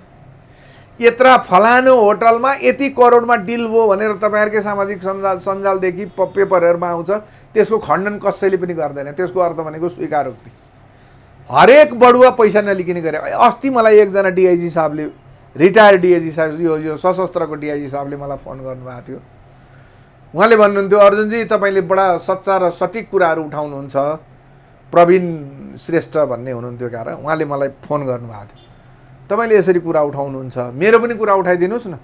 यत्र फलानु होटलमा यति करोडमा डिल भयो भनेर तपाईँहरूकै सामाजिक सञ्जाल सञ्जालदेखि पेपरहरूमा आउँछ त्यसको खण्डन कसैले पनि गर्दैन त्यसको अर्थ भनेको स्वीकारोक्ति हरेक बडुवा पैसा नलिकिने गरे अस्ति मलाई एकजना डिआइजी साहबले रिटायर्ड डिआइजी साहब यो यो सशस्त्रको डिआइजी साहबले मलाई फोन गर्नुभएको थियो उहाँले भन्नुहुन्थ्यो अर्जुनजी तपाईँले बडा सच्चा र सठिक कुराहरू उठाउनुहुन्छ प्रवीण श्रेष्ठ भन्ने हुनुहुन्थ्यो कारण उहाँले मलाई फोन गर्नुभएको थियो तपाईँले यसरी कुरा उठाउनुहुन्छ मेरो पनि कुरा उठाइदिनुहोस् न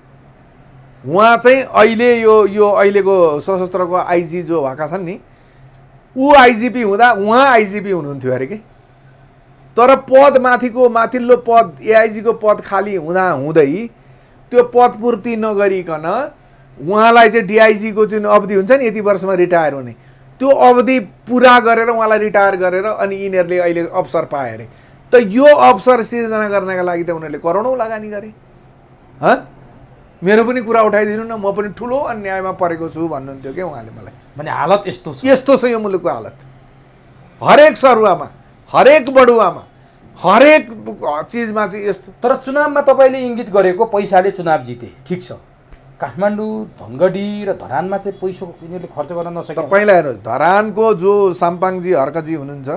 उहाँ चाहिँ अहिले यो यो अहिलेको सशस्त्रको आइजी जो भएका छन् नि ऊ आइजिपी हुँदा उहाँ आइजिपी हुनुहुन्थ्यो अरे कि तर माथिको माथिल्लो पद एआइजीको पद खाली हुँदा हुँदै त्यो पदपूर्ति नगरीकन नगरिकन उहाँलाई चाहिँ डिआइजीको जुन अवधि हुन्छ नि यति वर्षमा रिटायर हुने त्यो अवधि पुरा गरेर उहाँलाई रिटायर गरेर अनि यिनीहरूले अहिले अवसर पाए अरे त यो अवसर सिर्जना गर्नका लागि त उनीहरूले करोडौँ लगानी गरे ह मेरो पनि कुरा उठाइदिनु न म पनि ठुलो अन्यायमा परेको छु भन्नुहुन्थ्यो क्या उहाँले मलाई भने हालत यस्तो छ यस्तो छ यो मुलुकको हालत हरेक सरुवामा हरेक बडुवामा हरेक चिजमा चाहिँ यस्तो तर चुनावमा तपाईँले इङ्गित गरेको पैसाले चुनाव जिते ठिक छ काठमाडौँ धनगढी र धरानमा चाहिँ पैसाको यिनीहरूले खर्च गर्न नसके तपाईँलाई हेर्नुहोस् धरानको जो साम्पाङजी हर्कजी हुनुहुन्छ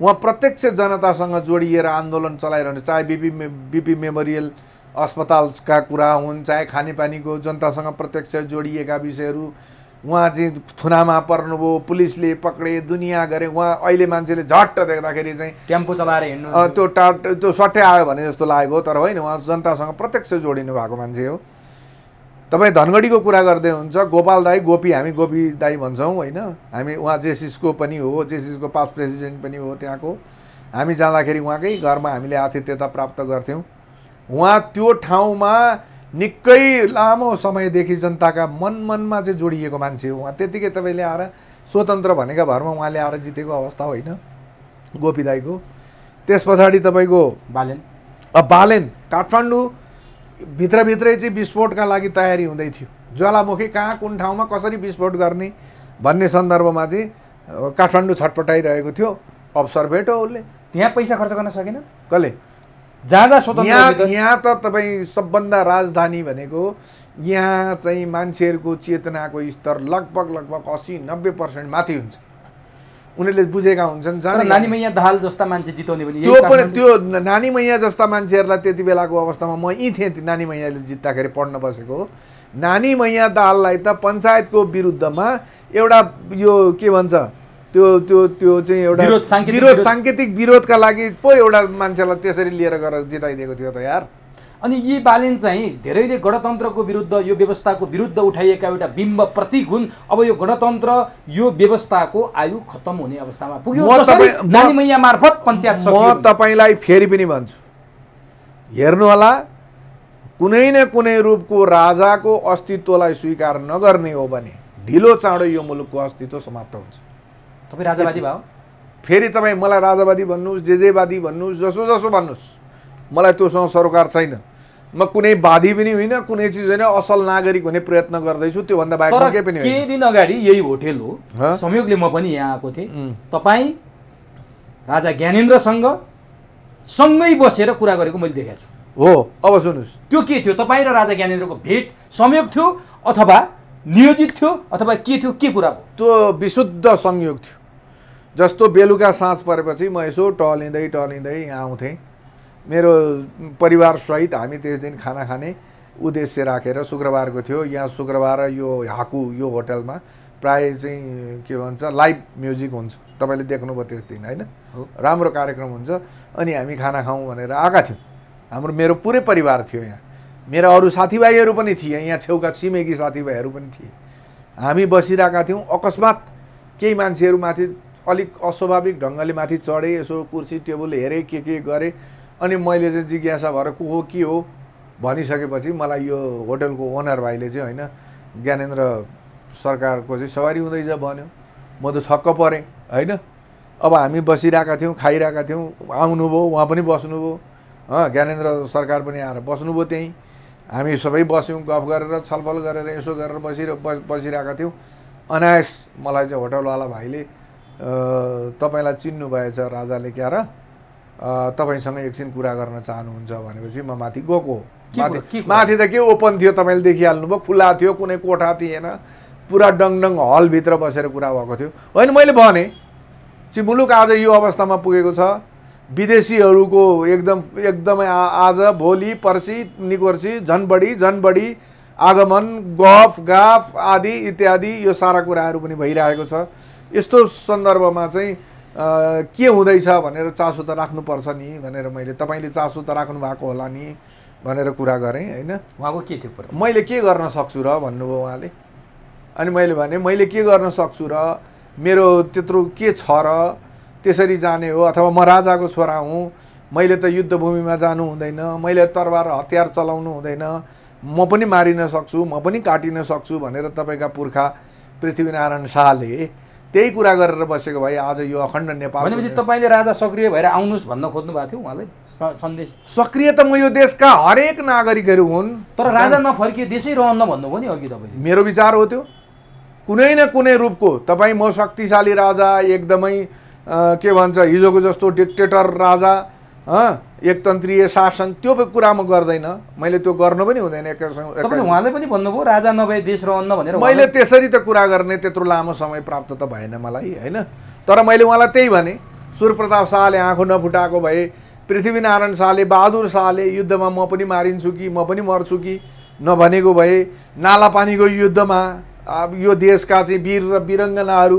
उहाँ प्रत्यक्ष जनतासँग जोडिएर आन्दोलन चलाइरहनु चाहे बिपी मे बिपी मेमोरियल अस्पतालका कुरा हुन् चाहे खानेपानीको जनतासँग प्रत्यक्ष जोडिएका विषयहरू उहाँ चाहिँ थुनामा पर्नुभयो पुलिसले पक्रे दुनियाँ गरे उहाँ अहिले मान्छेले झट्ट देख्दाखेरि चाहिँ टेम्पो चलाएर हिँड्नु त्यो टाट त्यो सट्टै आयो भने जस्तो लागेको तर होइन उहाँ जनतासँग प्रत्यक्ष जोडिनु भएको मान्छे हो तपाईँ धनगढीको कुरा गर्दै हुन्छ गोपाल दाई गोपी हामी गोपी दाई भन्छौँ होइन हामी उहाँ जेसिसको पनि हो जेसिसको पास प्रेसिडेन्ट पनि हो त्यहाँको हामी जाँदाखेरि उहाँकै घरमा हामीले आतिथ्यता प्राप्त गर्थ्यौँ उहाँ त्यो ठाउँमा निकै लामो समयदेखि जनताका मन मनमा चाहिँ जोडिएको मान्छे हो उहाँ त्यतिकै तपाईँले आएर स्वतन्त्र भनेका भरमा उहाँले आएर जितेको अवस्था होइन गोपी दाईको त्यस पछाडि तपाईँको बालेन बालेन काठमाडौँ भित्रभित्रै चाहिँ विस्फोटका लागि तयारी हुँदै थियो ज्वालामुखी कहाँ कुन ठाउँमा कसरी विस्फोट गर्ने भन्ने सन्दर्भमा चाहिँ काठमाडौँ छटपटाइरहेको थियो अवसर भेट हो उसले त्यहाँ पैसा खर्च गर्न सकेन कसले जहाँ जहाँ स्वतन्त्र यहाँ त तपाईँ सबभन्दा राजधानी भनेको यहाँ चाहिँ मान्छेहरूको चेतनाको स्तर लगभग लगभग असी नब्बे पर्सेन्ट माथि हुन्छ उनीहरूले बुझेका हुन्छन् नानी मैया दाल जस्ता मान्छे जिताउने पनि त्यो पनि त्यो नानी मैया जस्ता मान्छेहरूलाई त्यति बेलाको अवस्थामा म यहीँ थिएँ नानी मैयाले जित्दाखेरि पढ्न बसेको नानी मैया दाललाई त पञ्चायतको विरुद्धमा एउटा यो के भन्छ त्यो त्यो त्यो चाहिँ एउटा विरोध साङ्केतिक विरोधका लागि पो एउटा मान्छेलाई त्यसरी लिएर गएर जिताइदिएको थियो त यार अनि यी बालिन चाहिँ धेरैले गणतन्त्रको विरुद्ध यो व्यवस्थाको विरुद्ध उठाइएका एउटा बिम्ब प्रतीक हुन् अब यो गणतन्त्र यो व्यवस्थाको आयु खत्तम हुने अवस्थामा पुग्यो मैया मार्फत पञ्चायत म तपाईँलाई फेरि पनि भन्छु हेर्नुहोला कुनै न कुनै रूपको राजाको अस्तित्वलाई स्वीकार नगर्ने हो भने ढिलो चाँडो यो मुलुकको अस्तित्व समाप्त हुन्छ तपाईँ राजावादी भयो फेरि तपाईँ मलाई राजावादी भन्नुहोस् जे जेवादी भन्नुहोस् जसो जसो भन्नुहोस् मलाई त्योसँग सरोकार छैन म कुनै बाधी पनि होइन कुनै चिज होइन असल नागरिक हुने प्रयत्न गर्दैछु त्योभन्दा बाहेक केही पनि केही दिन अगाडि यही होटेल हो संयोगले म पनि यहाँ आएको थिएँ तपाईँ राजा ज्ञानेन्द्रसँग सँगै बसेर कुरा गरेको मैले देखाएको छु हो अब सुन्नुहोस् त्यो के थियो तपाईँ र राजा ज्ञानेन्द्रको भेट संयोग थियो अथवा नियोजित थियो अथवा के थियो के कुरा त्यो विशुद्ध संयोग थियो जस्तो बेलुका साँझ परेपछि म यसो टलिँदै टलिँदै यहाँ आउँथेँ मेरो परिवारसहित हामी त्यस दिन खाना खाने उद्देश्य राखेर शुक्रबारको थियो यहाँ शुक्रबार यो हाकु यो होटलमा प्राय चाहिँ के भन्छ लाइभ म्युजिक हुन्छ तपाईँले देख्नुभयो त्यस दिन होइन राम्रो कार्यक्रम हुन्छ अनि हामी खाना खाउँ भनेर आएका थियौँ हाम्रो मेरो पुरै परिवार थियो यहाँ मेरा अरू साथीभाइहरू पनि थिए यहाँ छेउका छिमेकी साथीभाइहरू पनि थिए हामी बसिरहेका थियौँ अकस्मात केही मान्छेहरू माथि अलिक अस्वाभाविक ढङ्गले माथि चढेँ यसो कुर्सी टेबल हेरेँ के के गरे अनि मैले चाहिँ जिज्ञासा भएर को हो के हो भनिसकेपछि मलाई यो होटलको ओनर भाइले चाहिँ होइन ज्ञानेन्द्र सरकारको चाहिँ सवारी हुँदैछ भन्यो म त छक्क परेँ होइन अब हामी बसिरहेका थियौँ खाइरहेका थियौँ आउनुभयो उहाँ पनि बस्नुभयो ज्ञानेन्द्र सरकार पनि आएर बस्नुभयो त्यहीँ हामी सबै बस्यौँ गफ गरेर छलफल गरेर यसो गरेर बसिर बस बसिरहेका थियौँ अनायस मलाई चाहिँ होटलवाला भाइले तपाईँलाई चिन्नु भएछ राजाले र तपाईँसँग एकछिन कुरा गर्न चाहनुहुन्छ भनेपछि म माथि गएको माथि त के ओपन थियो तपाईँले देखिहाल्नुभयो खुल्ला थियो कुनै कोठा थिएन पुरा डङडङ हलभित्र बसेर कुरा भएको थियो होइन मैले भने चाहिँ मुलुक आज यो अवस्थामा पुगेको छ विदेशीहरूको एकदम एकदमै आज भोलि पर्सि निकोर्सी झनबडी झनबडी आगमन गफ गाफ आदि इत्यादि यो सारा कुराहरू पनि भइरहेको छ यस्तो सन्दर्भमा चाहिँ के हुँदैछ भनेर चासो त राख्नुपर्छ नि भनेर मैले तपाईँले चासो त राख्नु भएको होला नि भनेर कुरा गरेँ होइन उहाँको के थियो मैले के गर्न सक्छु र भन्नुभयो उहाँले अनि मैले भने मैले के गर्न सक्छु र मेरो त्यत्रो के छ र त्यसरी जाने हो अथवा म राजाको छोरा हुँ मैले त युद्धभूमिमा जानु हुँदैन मैले तरबार हतियार चलाउनु हुँदैन म पनि मारिन सक्छु म पनि काटिन सक्छु भनेर तपाईँका पुर्खा पृथ्वीनारायण शाहले त्यही कुरा गरेर बसेको भए आज यो अखण्ड नेपाल भनेपछि तपाईँले राजा सक्रिय भएर आउनुहोस् भन्न खोज्नु भएको थियो उहाँलाई सन्देश सक्रिय त म यो देशका हरेक नागरिकहरू हुन् तर राजा नफर्किए देशै रहन्न भन्नुभयो नि अघि तपाईँले मेरो विचार हो त्यो कुनै न कुनै रूपको तपाईँ म शक्तिशाली राजा एकदमै के भन्छ हिजोको जस्तो डिक्टेटर राजा एकतन्त्रीय शासन त्यो कुरा म गर्दैन मैले त्यो गर्नु पनि हुँदैन तपाईँले उहाँले पनि भन्नुभयो राजा नभए देश रहन्न भनेर मैले त्यसरी त कुरा गर्ने त्यत्रो लामो समय प्राप्त त भएन मलाई होइन तर मैले उहाँलाई त्यही भने सूर्यप्रताप शाहले आँखो नफुटाएको भए पृथ्वीनारायण शाहले बहादुर शाहले युद्धमा म पनि मारिन्छु कि म पनि मर्छु कि नभनेको भए नालापानीको युद्धमा अब यो देशका चाहिँ वीर र वीरङ्गनाहरू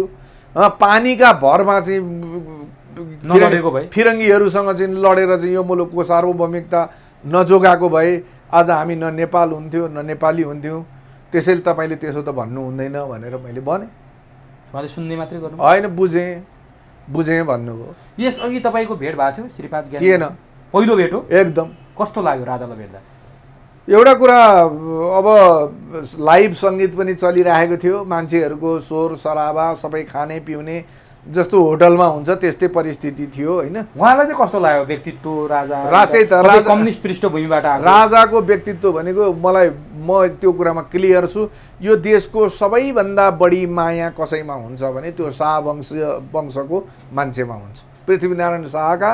पानीका भरमा चाहिँ नलडेको भए फिरङ्गीहरूसँग चाहिँ लडेर चाहिँ यो मुलुकको सार्वभौमिकता नजोगाएको भए आज हामी न नेपाल हुन्थ्यो न नेपाली हुन्थ्यौँ त्यसैले तपाईँले त्यसो त भन्नु हुँदैन भनेर मैले भने उहाँले सुन्ने मात्रै गर्नु होइन बुझेँ बुझेँ भन्नुभयो यस अघि तपाईँको भेट भएको थियो श्रीपाँच किन पहिलो भेट हो एकदम कस्तो लाग्यो राजालाई भेट्दा एउटा कुरा अब लाइभ सङ्गीत पनि चलिरहेको थियो मान्छेहरूको स्वर सराबा सबै खाने पिउने जस्तो होटलमा हुन्छ त्यस्तै परिस्थिति थियो होइन उहाँलाई चाहिँ कस्तो लाग्यो व्यक्तित्व राजा त राजा कम्युनिस्ट पृष्ठभूमिबाट राजाको व्यक्तित्व भनेको मलाई म त्यो कुरामा क्लियर छु यो देशको सबैभन्दा बढी माया कसैमा हुन्छ भने त्यो शाह वंश वंशको मान्छेमा हुन्छ पृथ्वीनारायण शाहका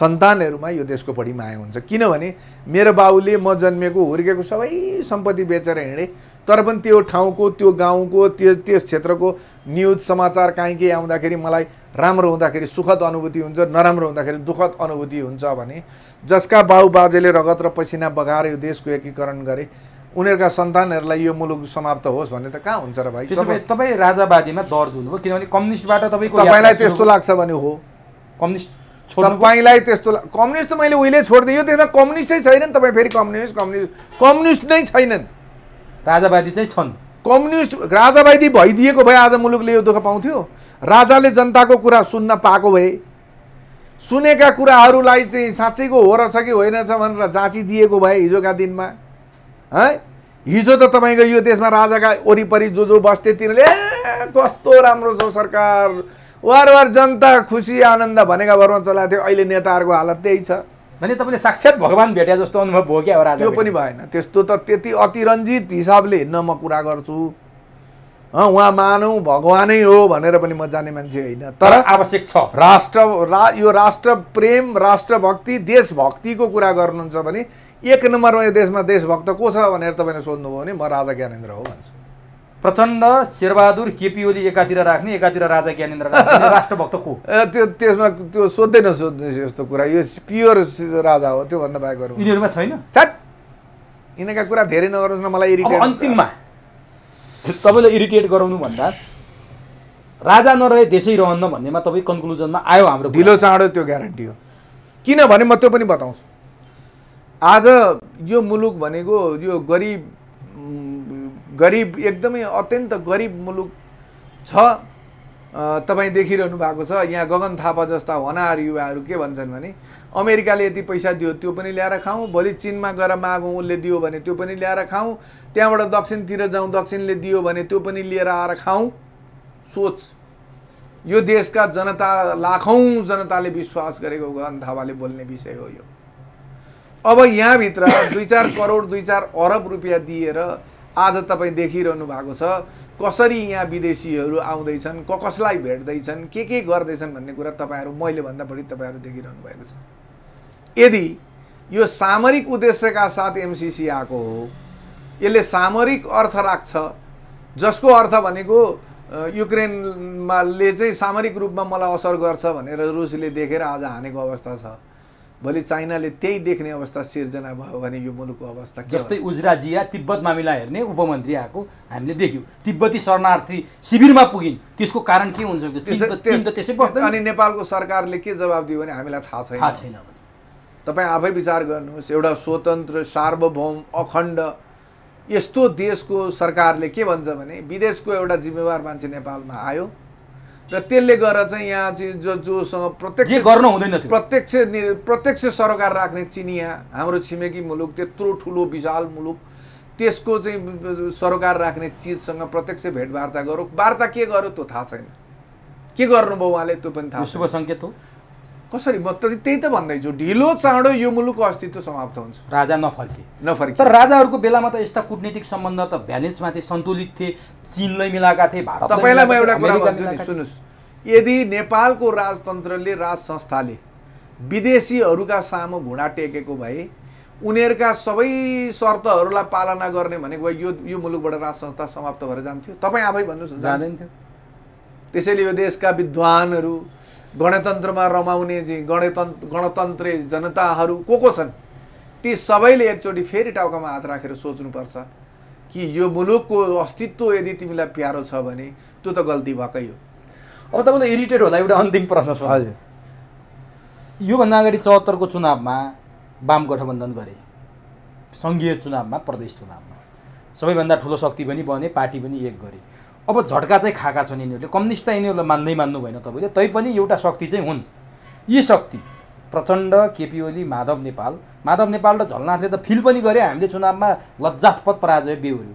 सन्तानहरूमा यो देशको बढी माया हुन्छ किनभने मेरो बाबुले म जन्मेको हुर्केको सबै सम्पत्ति बेचेर हिँडेँ तर पनि त्यो ठाउँको त्यो गाउँको त्यो त्यस क्षेत्रको न्युज समाचार काहीँ केही आउँदाखेरि मलाई राम्रो हुँदाखेरि सुखद अनुभूति हुन्छ नराम्रो हुँदाखेरि दुःखद अनुभूति हुन्छ भने जसका बाउ बाजेले रगत र पसिना बगाएर यो देशको एकीकरण गरे उनीहरूका सन्तानहरूलाई यो मुलुक समाप्त होस् भन्ने त कहाँ हुन्छ र भाइ तपाईँ राजावादीमा दर्ज हुनुभयो किनभने कम्युनिस्टबाट तपाईँको तपाईँलाई त्यस्तो लाग्छ भने हो कम्युनिस्ट तपाईँलाई त्यस्तो कम्युनिस्ट त मैले उहिले छोडिदिएँ यो देशमा कम्युनिस्टै छैनन् तपाईँ फेरि कम्युनिस्ट कम्युनिस्ट कम्युनिस्ट नै छैनन् राजावादी चाहिँ छन् कम्युनिस्ट राजावादी भइदिएको भए आज मुलुकले यो दुःख पाउँथ्यो राजाले जनताको कुरा सुन्न पाएको भए सुनेका कुराहरूलाई चाहिँ साँच्चैको हो रहेछ कि होइन छ भनेर जाँचिदिएको भए हिजोका दिनमा है हिजो त तपाईँको यो देशमा राजाका वरिपरि जो जो बस्थे तिनीहरूले कस्तो राम्रो छ सरकार वार वार जनता खुसी आनन्द भनेका भरमा चलाएको थियो अहिले नेताहरूको हालत त्यही छ भने तपाईँले साक्षात भगवान् भेटे जस्तो अनुभव भयो क्या राजा त्यो पनि भएन त्यस्तो त त्यति अतिरञ्जित हिसाबले हिँड्न म कुरा गर्छु उहाँ मानौँ भगवानै हो भनेर पनि म जाने मान्छे होइन तर आवश्यक छ राष्ट्र रा यो राष्ट्र प्रेम राष्ट्रभक्ति देशभक्तिको कुरा गर्नुहुन्छ भने एक नम्बरमा यो देशमा देशभक्त को छ भनेर तपाईँले सोध्नुभयो भने म राजा ज्ञानेन्द्र हो भन्छु प्रचण्ड शेरबहादुर केपी ओली एकातिर राख्ने एकातिर राजा ज्ञानेन्द्र राख्ने राष्ट्रभक्त को त्यो त्यसमा त्यो सोध्दैन सोध्ने यस्तो कुरा यो प्योर राजा हो त्योभन्दा बाहेक यिनीहरूमा छैन छ्याट यिनीहरूका कुरा धेरै नगर्नुहोस् न मलाई इरिटेट अन्तिममा तपाईँले इरिटेट गराउनु भन्दा राजा नरहे देशै रहन्न भन्नेमा तपाईँ कन्क्लुजनमा आयो हाम्रो ढिलो चाँडो त्यो ग्यारेन्टी हो किनभने म त्यो पनि बताउँछु आज यो मुलुक भनेको यो गरिब गरिब एकदमै अत्यन्त गरिब मुलुक छ तपाईँ देखिरहनु भएको छ यहाँ गगन थापा जस्ता होनाहरू युवाहरू के भन्छन् भने अमेरिकाले यति पैसा दियो त्यो पनि ल्याएर खाउँ भोलि चिनमा गएर मागौँ उसले दियो भने त्यो पनि ल्याएर खाउँ त्यहाँबाट दक्षिणतिर जाउँ दक्षिणले दियो भने त्यो पनि लिएर आएर खाउँ सोच यो देशका जनता लाखौँ जनताले विश्वास गरेको गगन थापाले बोल्ने विषय हो यो अब यहाँभित्र दुई चार करोड दुई चार अरब रुपियाँ दिएर आज तपाईँ देखिरहनु भएको छ कसरी यहाँ विदेशीहरू आउँदैछन् क कसलाई भेट्दैछन् के के गर्दैछन् भन्ने कुरा तपाईँहरू मैले भन्दा बढी तपाईँहरू देखिरहनु भएको छ यदि यो सामरिक उद्देश्यका साथ एमसिसी आएको हो यसले सामरिक अर्थ राख्छ जसको अर्थ भनेको युक्रेनमाले चाहिँ सामरिक रूपमा मलाई असर गर्छ भनेर रुसले देखेर आज हानेको अवस्था छ भोलि चाइनाले त्यही देख्ने अवस्था सिर्जना भयो भने यो मुलुकको अवस्था जस्तै उजरा जिया तिब्बत मामिला हेर्ने उपमन्त्री आएको हामीले देख्यौँ तिब्बती शरणार्थी शिविरमा पुगिन् त्यसको कारण के हुन्छ त्यसै अनि नेपालको सरकारले के जवाब दियो भने हामीलाई थाहा छैन थाहा छैन तपाईँ आफै विचार गर्नुहोस् एउटा स्वतन्त्र सार्वभौम अखण्ड यस्तो देशको सरकारले के भन्छ भने विदेशको एउटा जिम्मेवार मान्छे नेपालमा आयो र त्यसले गर्दा चाहिँ यहाँ चाहिँ जो जोसँग प्रत्यक्ष गर्नु हुँदैन प्रत्यक्ष प्रत्यक्ष सरकार राख्ने चिनिया हाम्रो छिमेकी मुलुक त्यत्रो ठुलो विशाल मुलुक त्यसको चाहिँ सरकार राख्ने चिजसँग प्रत्यक्ष भेटवार्ता गरौँ वार्ता के गर्यो त्यो थाहा छैन के गर्नुभयो उहाँले त्यो पनि थाहा शुभ सङ्केत हो कसरी म त त्यही त भन्दैछु ढिलो चाँडो यो मुलुकको अस्तित्व समाप्त हुन्छ राजा नफर्के नफर्के तर राजाहरूको बेलामा त यस्ता कुटनीतिक सम्बन्ध त ब्यालेन्समा थिए सन्तुलित थिए चिनलाई मिलाएका थिए भारत तपाईँलाई म एउटा कुरा भन्छु सुन्नुहोस् यदि नेपालको राजतन्त्रले राज संस्थाले विदेशीहरूका सामु घुँडा टेकेको भए उनीहरूका सबै शर्तहरूलाई पालना गर्ने भनेको भए यो यो मुलुकबाट राज संस्था समाप्त भएर जान्थ्यो तपाईँ आफै भन्नुहोस् जाँदैनथ्यो त्यसैले यो देशका विद्वानहरू गणतन्त्रमा रमाउने जे गणतन्त्र गणतन्त्र जनताहरू को को छन् ती सबैले एकचोटि फेरि टाउकामा हात राखेर सोच्नुपर्छ कि यो मुलुकको अस्तित्व यदि तिमीलाई प्यारो छ भने त्यो त गल्ती भएकै हो अब तपाईँलाई इरिटेट होला एउटा अन्तिम प्रश्न छ हजुर योभन्दा अगाडि चौहत्तरको चुनावमा वाम गठबन्धन गरे सङ्घीय चुनावमा प्रदेश चुनावमा सबैभन्दा ठुलो शक्ति पनि बने पार्टी पनि एक गरे अब झट्का चाहिँ खाएका छन् यिनीहरूले कम्युनिस्ट त यिनीहरूलाई मान्दै मान्नु भएन तपाईँले तैपनि एउटा शक्ति चाहिँ हुन् यी शक्ति प्रचण्ड केपी ओली माधव नेपाल माधव नेपाल र झलनाथले त फिल पनि गरे हामीले चुनावमा लज्जास्पद पराजय बेहोऱ्यौँ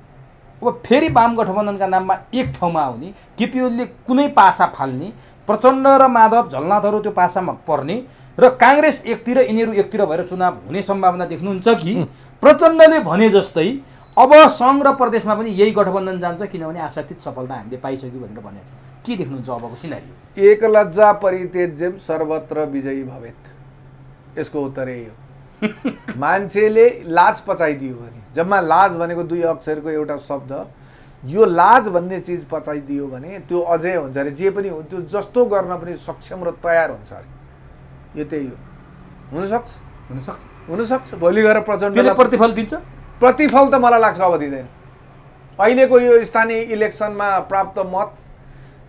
अब फेरि वाम गठबन्धनका नाममा एक ठाउँमा आउने केपिओलीले कुनै पासा फाल्ने प्रचण्ड र माधव झलनाथहरू त्यो पासामा पर्ने र काङ्ग्रेस एकतिर यिनीहरू एकतिर भएर चुनाव हुने सम्भावना देख्नुहुन्छ कि प्रचण्डले भने जस्तै अब सङ्घ र प्रदेशमा पनि यही गठबन्धन जान्छ किनभने आशातीत सफलता हामीले पाइसक्यो भनेर भनेको छ के देख्नुहुन्छ अबको सिनारी एक लज्जा परित्यज्यम सर्वत्र विजयी भवेत यसको उत्तर यही हो मान्छेले लाज पचाइदियो भने जम्मा लाज भनेको दुई अक्षरको एउटा शब्द यो लाज भन्ने चिज पचाइदियो भने त्यो अझै हुन्छ अरे जे पनि त्यो जस्तो गर्न पनि सक्षम र तयार हुन्छ अरे यो त्यही हो हुनसक्छ हुनसक्छ हुनसक्छ भोलि गएर प्रचण्ड प्रतिफल दिन्छ प्रतिफल त मलाई लाग्छ अब दिँदैन अहिलेको यो स्थानीय इलेक्सनमा प्राप्त मत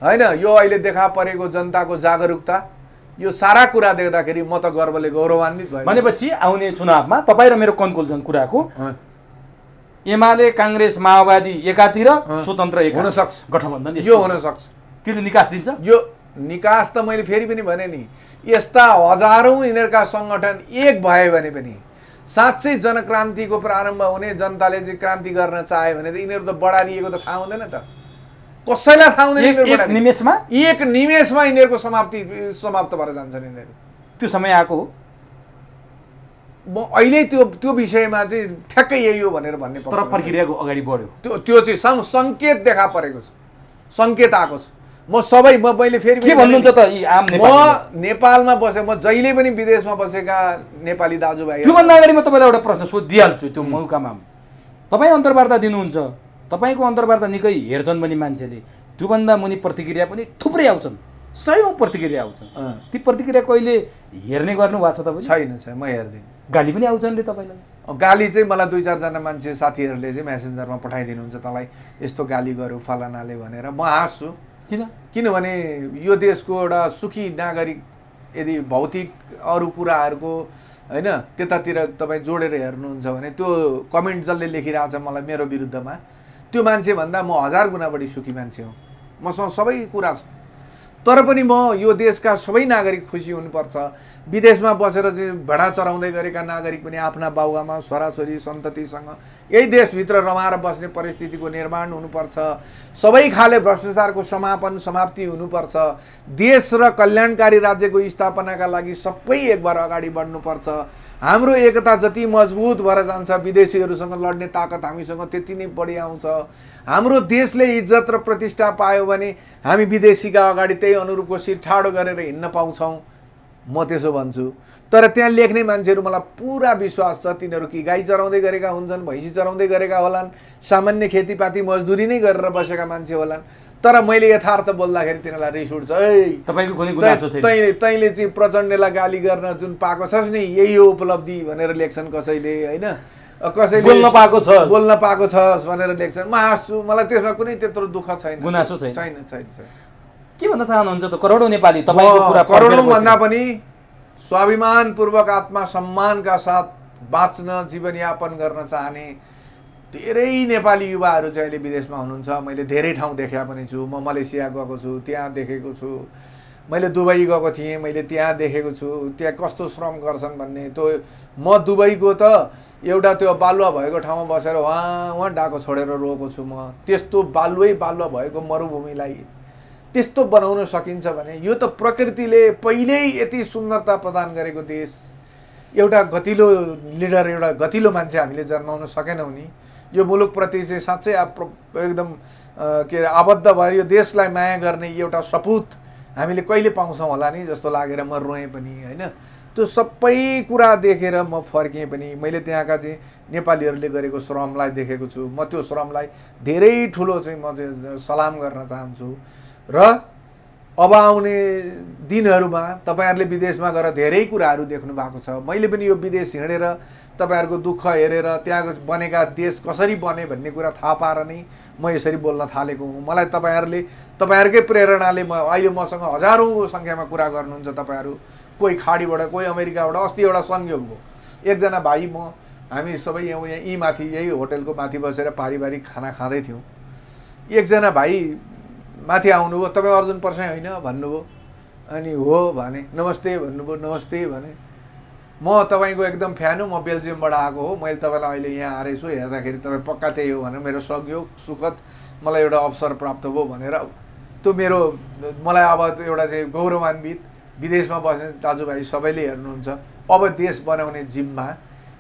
होइन यो अहिले देखा परेको जनताको जागरुकता यो सारा कुरा देख्दाखेरि म त गर्वले गौरवान्वित भयो भनेपछि आउने चुनावमा तपाईँ र मेरो कन्क्लुजन कुराको एमाले काङ्ग्रेस माओवादी एकातिर स्वतन्त्र एक सक्छ गठबन्धन यो हुन सक्छ त्यसले निकास दिन्छ यो निकास त मैले फेरि पनि भने नि यस्ता हजारौँ यिनीहरूका सङ्गठन एक भए भने पनि साँच्चै जनक्रान्तिको प्रारम्भ हुने जनताले चाहिँ क्रान्ति गर्न चाह्यो भने त यिनीहरू त बढारिएको त थाहा हुँदैन त कसैलाई थाहा हुँदैन निमेषमा एक निमेषमा यिनीहरूको समाप्ति समाप्त भएर जान्छन् यिनीहरू त्यो समय आएको हो म अहिले त्यो त्यो विषयमा चाहिँ ठ्याक्कै यही हो भनेर भन्ने तर प्रक्रियाको अगाडि बढ्यो त्यो त्यो चाहिँ सङ्केत देखा परेको छ सङ्केत आएको छ म सबै म मैले फेरि के भन्नुहुन्छ त आम म नेपालमा बसेँ म जहिले पनि विदेशमा बसेका नेपाली दाजुभाइ त्योभन्दा अगाडि म तपाईँलाई एउटा प्रश्न सोधिदिइहाल्छु त्यो मौकामा तपाईँ अन्तर्वार्ता दिनुहुन्छ तपाईँको अन्तर्वार्ता निकै हेर्छन् पनि मान्छेले त्योभन्दा मुनि प्रतिक्रिया पनि थुप्रै आउँछन् सयौँ प्रतिक्रिया आउँछन् ती प्रतिक्रिया कहिले हेर्ने गर्नुभएको छ तपाईँ छैन छैन म हेर्दिनँ गाली पनि आउँछन् रे तपाईँलाई गाली चाहिँ मलाई दुई चारजना मान्छे साथीहरूले चाहिँ म्यासेन्जरमा पठाइदिनुहुन्छ तँलाई यस्तो गाली गर्यो फलानाले भनेर म हाँस्छु किन किनभने यो देशको एउटा सुखी नागरिक यदि भौतिक अरू कुराहरूको होइन त्यतातिर तपाईँ जोडेर हेर्नुहुन्छ भने त्यो कमेन्ट जसले लेखिरहेको छ मलाई मेरो विरुद्धमा त्यो मान्छेभन्दा म हजार गुणा बढी सुखी मान्छे हो मसँग सबै कुरा छ तर पनि म यो देशका सबै नागरिक खुसी हुनुपर्छ विदेशमा बसेर चाहिँ भेडा चराउँदै गरेका नागरिक पनि आफ्ना बाउआमा छोराछोरी सन्ततिसँग यही देशभित्र रमाएर बस्ने परिस्थितिको निर्माण हुनुपर्छ सबै खाले भ्रष्टाचारको समापन समाप्ति हुनुपर्छ देश र कल्याणकारी राज्यको स्थापनाका लागि सबै एकबार अगाडि बढ्नुपर्छ हाम्रो एकता जति मजबुत भएर जान्छ विदेशीहरूसँग लड्ने ताकत हामीसँग त्यति नै बढी आउँछ हाम्रो देशले इज्जत र प्रतिष्ठा पायो भने हामी विदेशीका अगाडि त्यही अनुरूपको सिट ठाडो गरेर हिँड्न पाउँछौँ म त्यसो भन्छु तर त्यहाँ लेख्ने मान्छेहरू मलाई पुरा विश्वास छ तिनीहरू कि गाई चराउँदै गरेका हुन्छन् भैँसी चराउँदै गरेका होलान् सामान्य खेतीपाती मजदुरी नै गरेर बसेका मान्छे होलान् तर मैले यथार्थ बोल्दाखेरि तिनीहरूलाई रिस उठ्छ है तपाईँको कुनै गुनासो छैन तैँले तैँले चाहिँ प्रचण्डलाई गाली गर्न जुन पाएको छस् नि यही हो उपलब्धि भनेर लेख्छन् कसैले होइन कसैले बोल्न पाएको छ बोल्न पाएको छस् भनेर लेख्छन् म हाँस्छु मलाई त्यसमा कुनै त्यत्रो दुःख छैन गुनासो छैन छैन छैन के भन्न चाहनुहुन्छ त करोडौँ नेपाली तपाईँको कुरा करोडौँ भन्दा पनि स्वाभिमानपूर्वक आत्मा सम्मानका साथ बाँच्न जीवनयापन गर्न चाहने धेरै नेपाली युवाहरू चाहिँ अहिले विदेशमा हुनुहुन्छ मैले धेरै ठाउँ देखा पनि छु म मलेसिया गएको छु त्यहाँ देखेको छु मैले दुबई गएको थिएँ मैले त्यहाँ देखेको छु त्यहाँ कस्तो श्रम गर्छन् भन्ने त्यो म दुबईको त एउटा त्यो बालुवा भएको ठाउँमा बसेर वहाँ वहाँ डाको छोडेर रोएको छु म त्यस्तो बालुवै बालुवा भएको मरुभूमिलाई त्यस्तो बनाउन सकिन्छ भने यो त प्रकृतिले पहिल्यै यति सुन्दरता प्रदान गरेको देश एउटा गतिलो लिडर एउटा गतिलो मान्छे हामीले जन्माउन सकेनौँ नि यो मुलुकप्रति चाहिँ साँच्चै एकदम के अरे आबद्ध भएर यो देशलाई माया गर्ने एउटा सपुत हामीले कहिले पाउँछौँ होला नि जस्तो लागेर म रोएँ पनि होइन त्यो सबै कुरा देखेर म फर्केँ पनि मैले त्यहाँका चाहिँ नेपालीहरूले गरेको श्रमलाई देखेको छु म त्यो श्रमलाई धेरै ठुलो चाहिँ म चाहिँ सलाम गर्न चाहन्छु र अब आउने दिनहरूमा तपाईँहरूले विदेशमा गएर धेरै कुराहरू देख्नु भएको छ मैले पनि यो विदेश हिँडेर तपाईँहरूको दुःख हेरेर त्यहाँ बनेका देश कसरी बने भन्ने कुरा थाहा पाएर नै म यसरी बोल्न थालेको हुँ मलाई तपाईँहरूले तपाईँहरूकै प्रेरणाले म अहिले मसँग हजारौँ सङ्ख्यामा कुरा गर्नुहुन्छ तपाईँहरू कोही खाडीबाट कोही अमेरिकाबाट अस्ति एउटा संयोग हो एकजना भाइ म हामी सबै यहाँ यहाँ यहीँ माथि यही होटलको माथि बसेर पारिवारिक खाना खाँदै थियौँ एकजना भाइ माथि आउनुभयो तपाईँ अर्जुन पर्सा होइन भन्नुभयो अनि हो भने नमस्ते भन्नुभयो नमस्ते भने म तपाईँको एकदम फ्यान हो म बेल्जियमबाट आएको हो मैले तपाईँलाई अहिले यहाँ आएर हेर्दाखेरि तपाईँ पक्का त्यही हो भनेर मेरो सहयोग सुखद मलाई एउटा अवसर प्राप्त भयो भनेर त्यो मेरो मलाई अब एउटा चाहिँ गौरवान्वित विदेशमा बस्ने दाजुभाइ सबैले हेर्नुहुन्छ अब देश बनाउने जिम्मा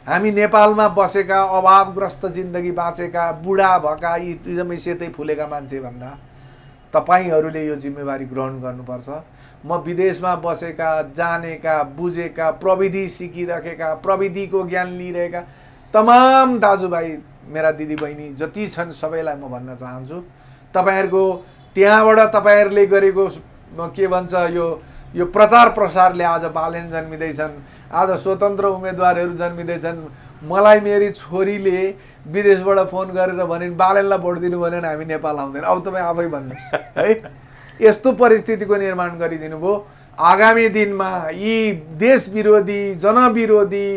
हामी नेपालमा बसेका अभावग्रस्त जिन्दगी बाँचेका बुढा भएका यी जम्मै सेतै फुलेका मान्छे भन्दा तपाईँहरूले यो जिम्मेवारी ग्रहण गर्नुपर्छ म विदेशमा बसेका जानेका बुझेका प्रविधि सिकिराखेका प्रविधिको ज्ञान लिइरहेका तमाम दाजुभाइ मेरा दिदीबहिनी जति छन् सबैलाई म भन्न चाहन्छु तपाईँहरूको त्यहाँबाट तपाईँहरूले गरेको के भन्छ यो यो प्रचार प्रसारले आज बालेन जन्मिँदैछन् आज स्वतन्त्र उम्मेदवारहरू जन्मिँदैछन् मलाई मेरी छोरीले विदेशबाट फोन गरेर भने बालेनलाई भोट दिनु भनेर हामी नेपाल आउँदैन अब तपाईँ आफै भन्नुहोस् है यस्तो परिस्थितिको निर्माण गरिदिनु भयो आगामी दिनमा यी देश विरोधी जनविरोधी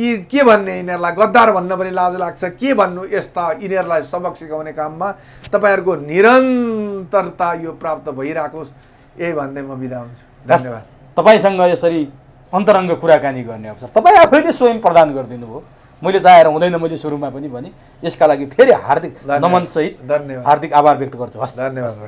यी के भन्ने यिनीहरूलाई गद्दार भन्न पनि लाज लाग्छ के भन्नु यस्ता यिनीहरूलाई सबक सिकाउने काममा तपाईँहरूको निरन्तरता यो प्राप्त भइरहेको यही भन्दै म बिदा हुन्छु धन्यवाद तपाईँसँग यसरी अन्तरङ्ग कुराकानी गर्ने अवसर तपाईँ आफैले स्वयं प्रदान गरिदिनु भयो मैले चाहेर हुँदैन मैले सुरुमा पनि भने यसका लागि फेरि हार्दिक नमनसहित हार्दिक आभार व्यक्त गर्छु हस् धन्यवाद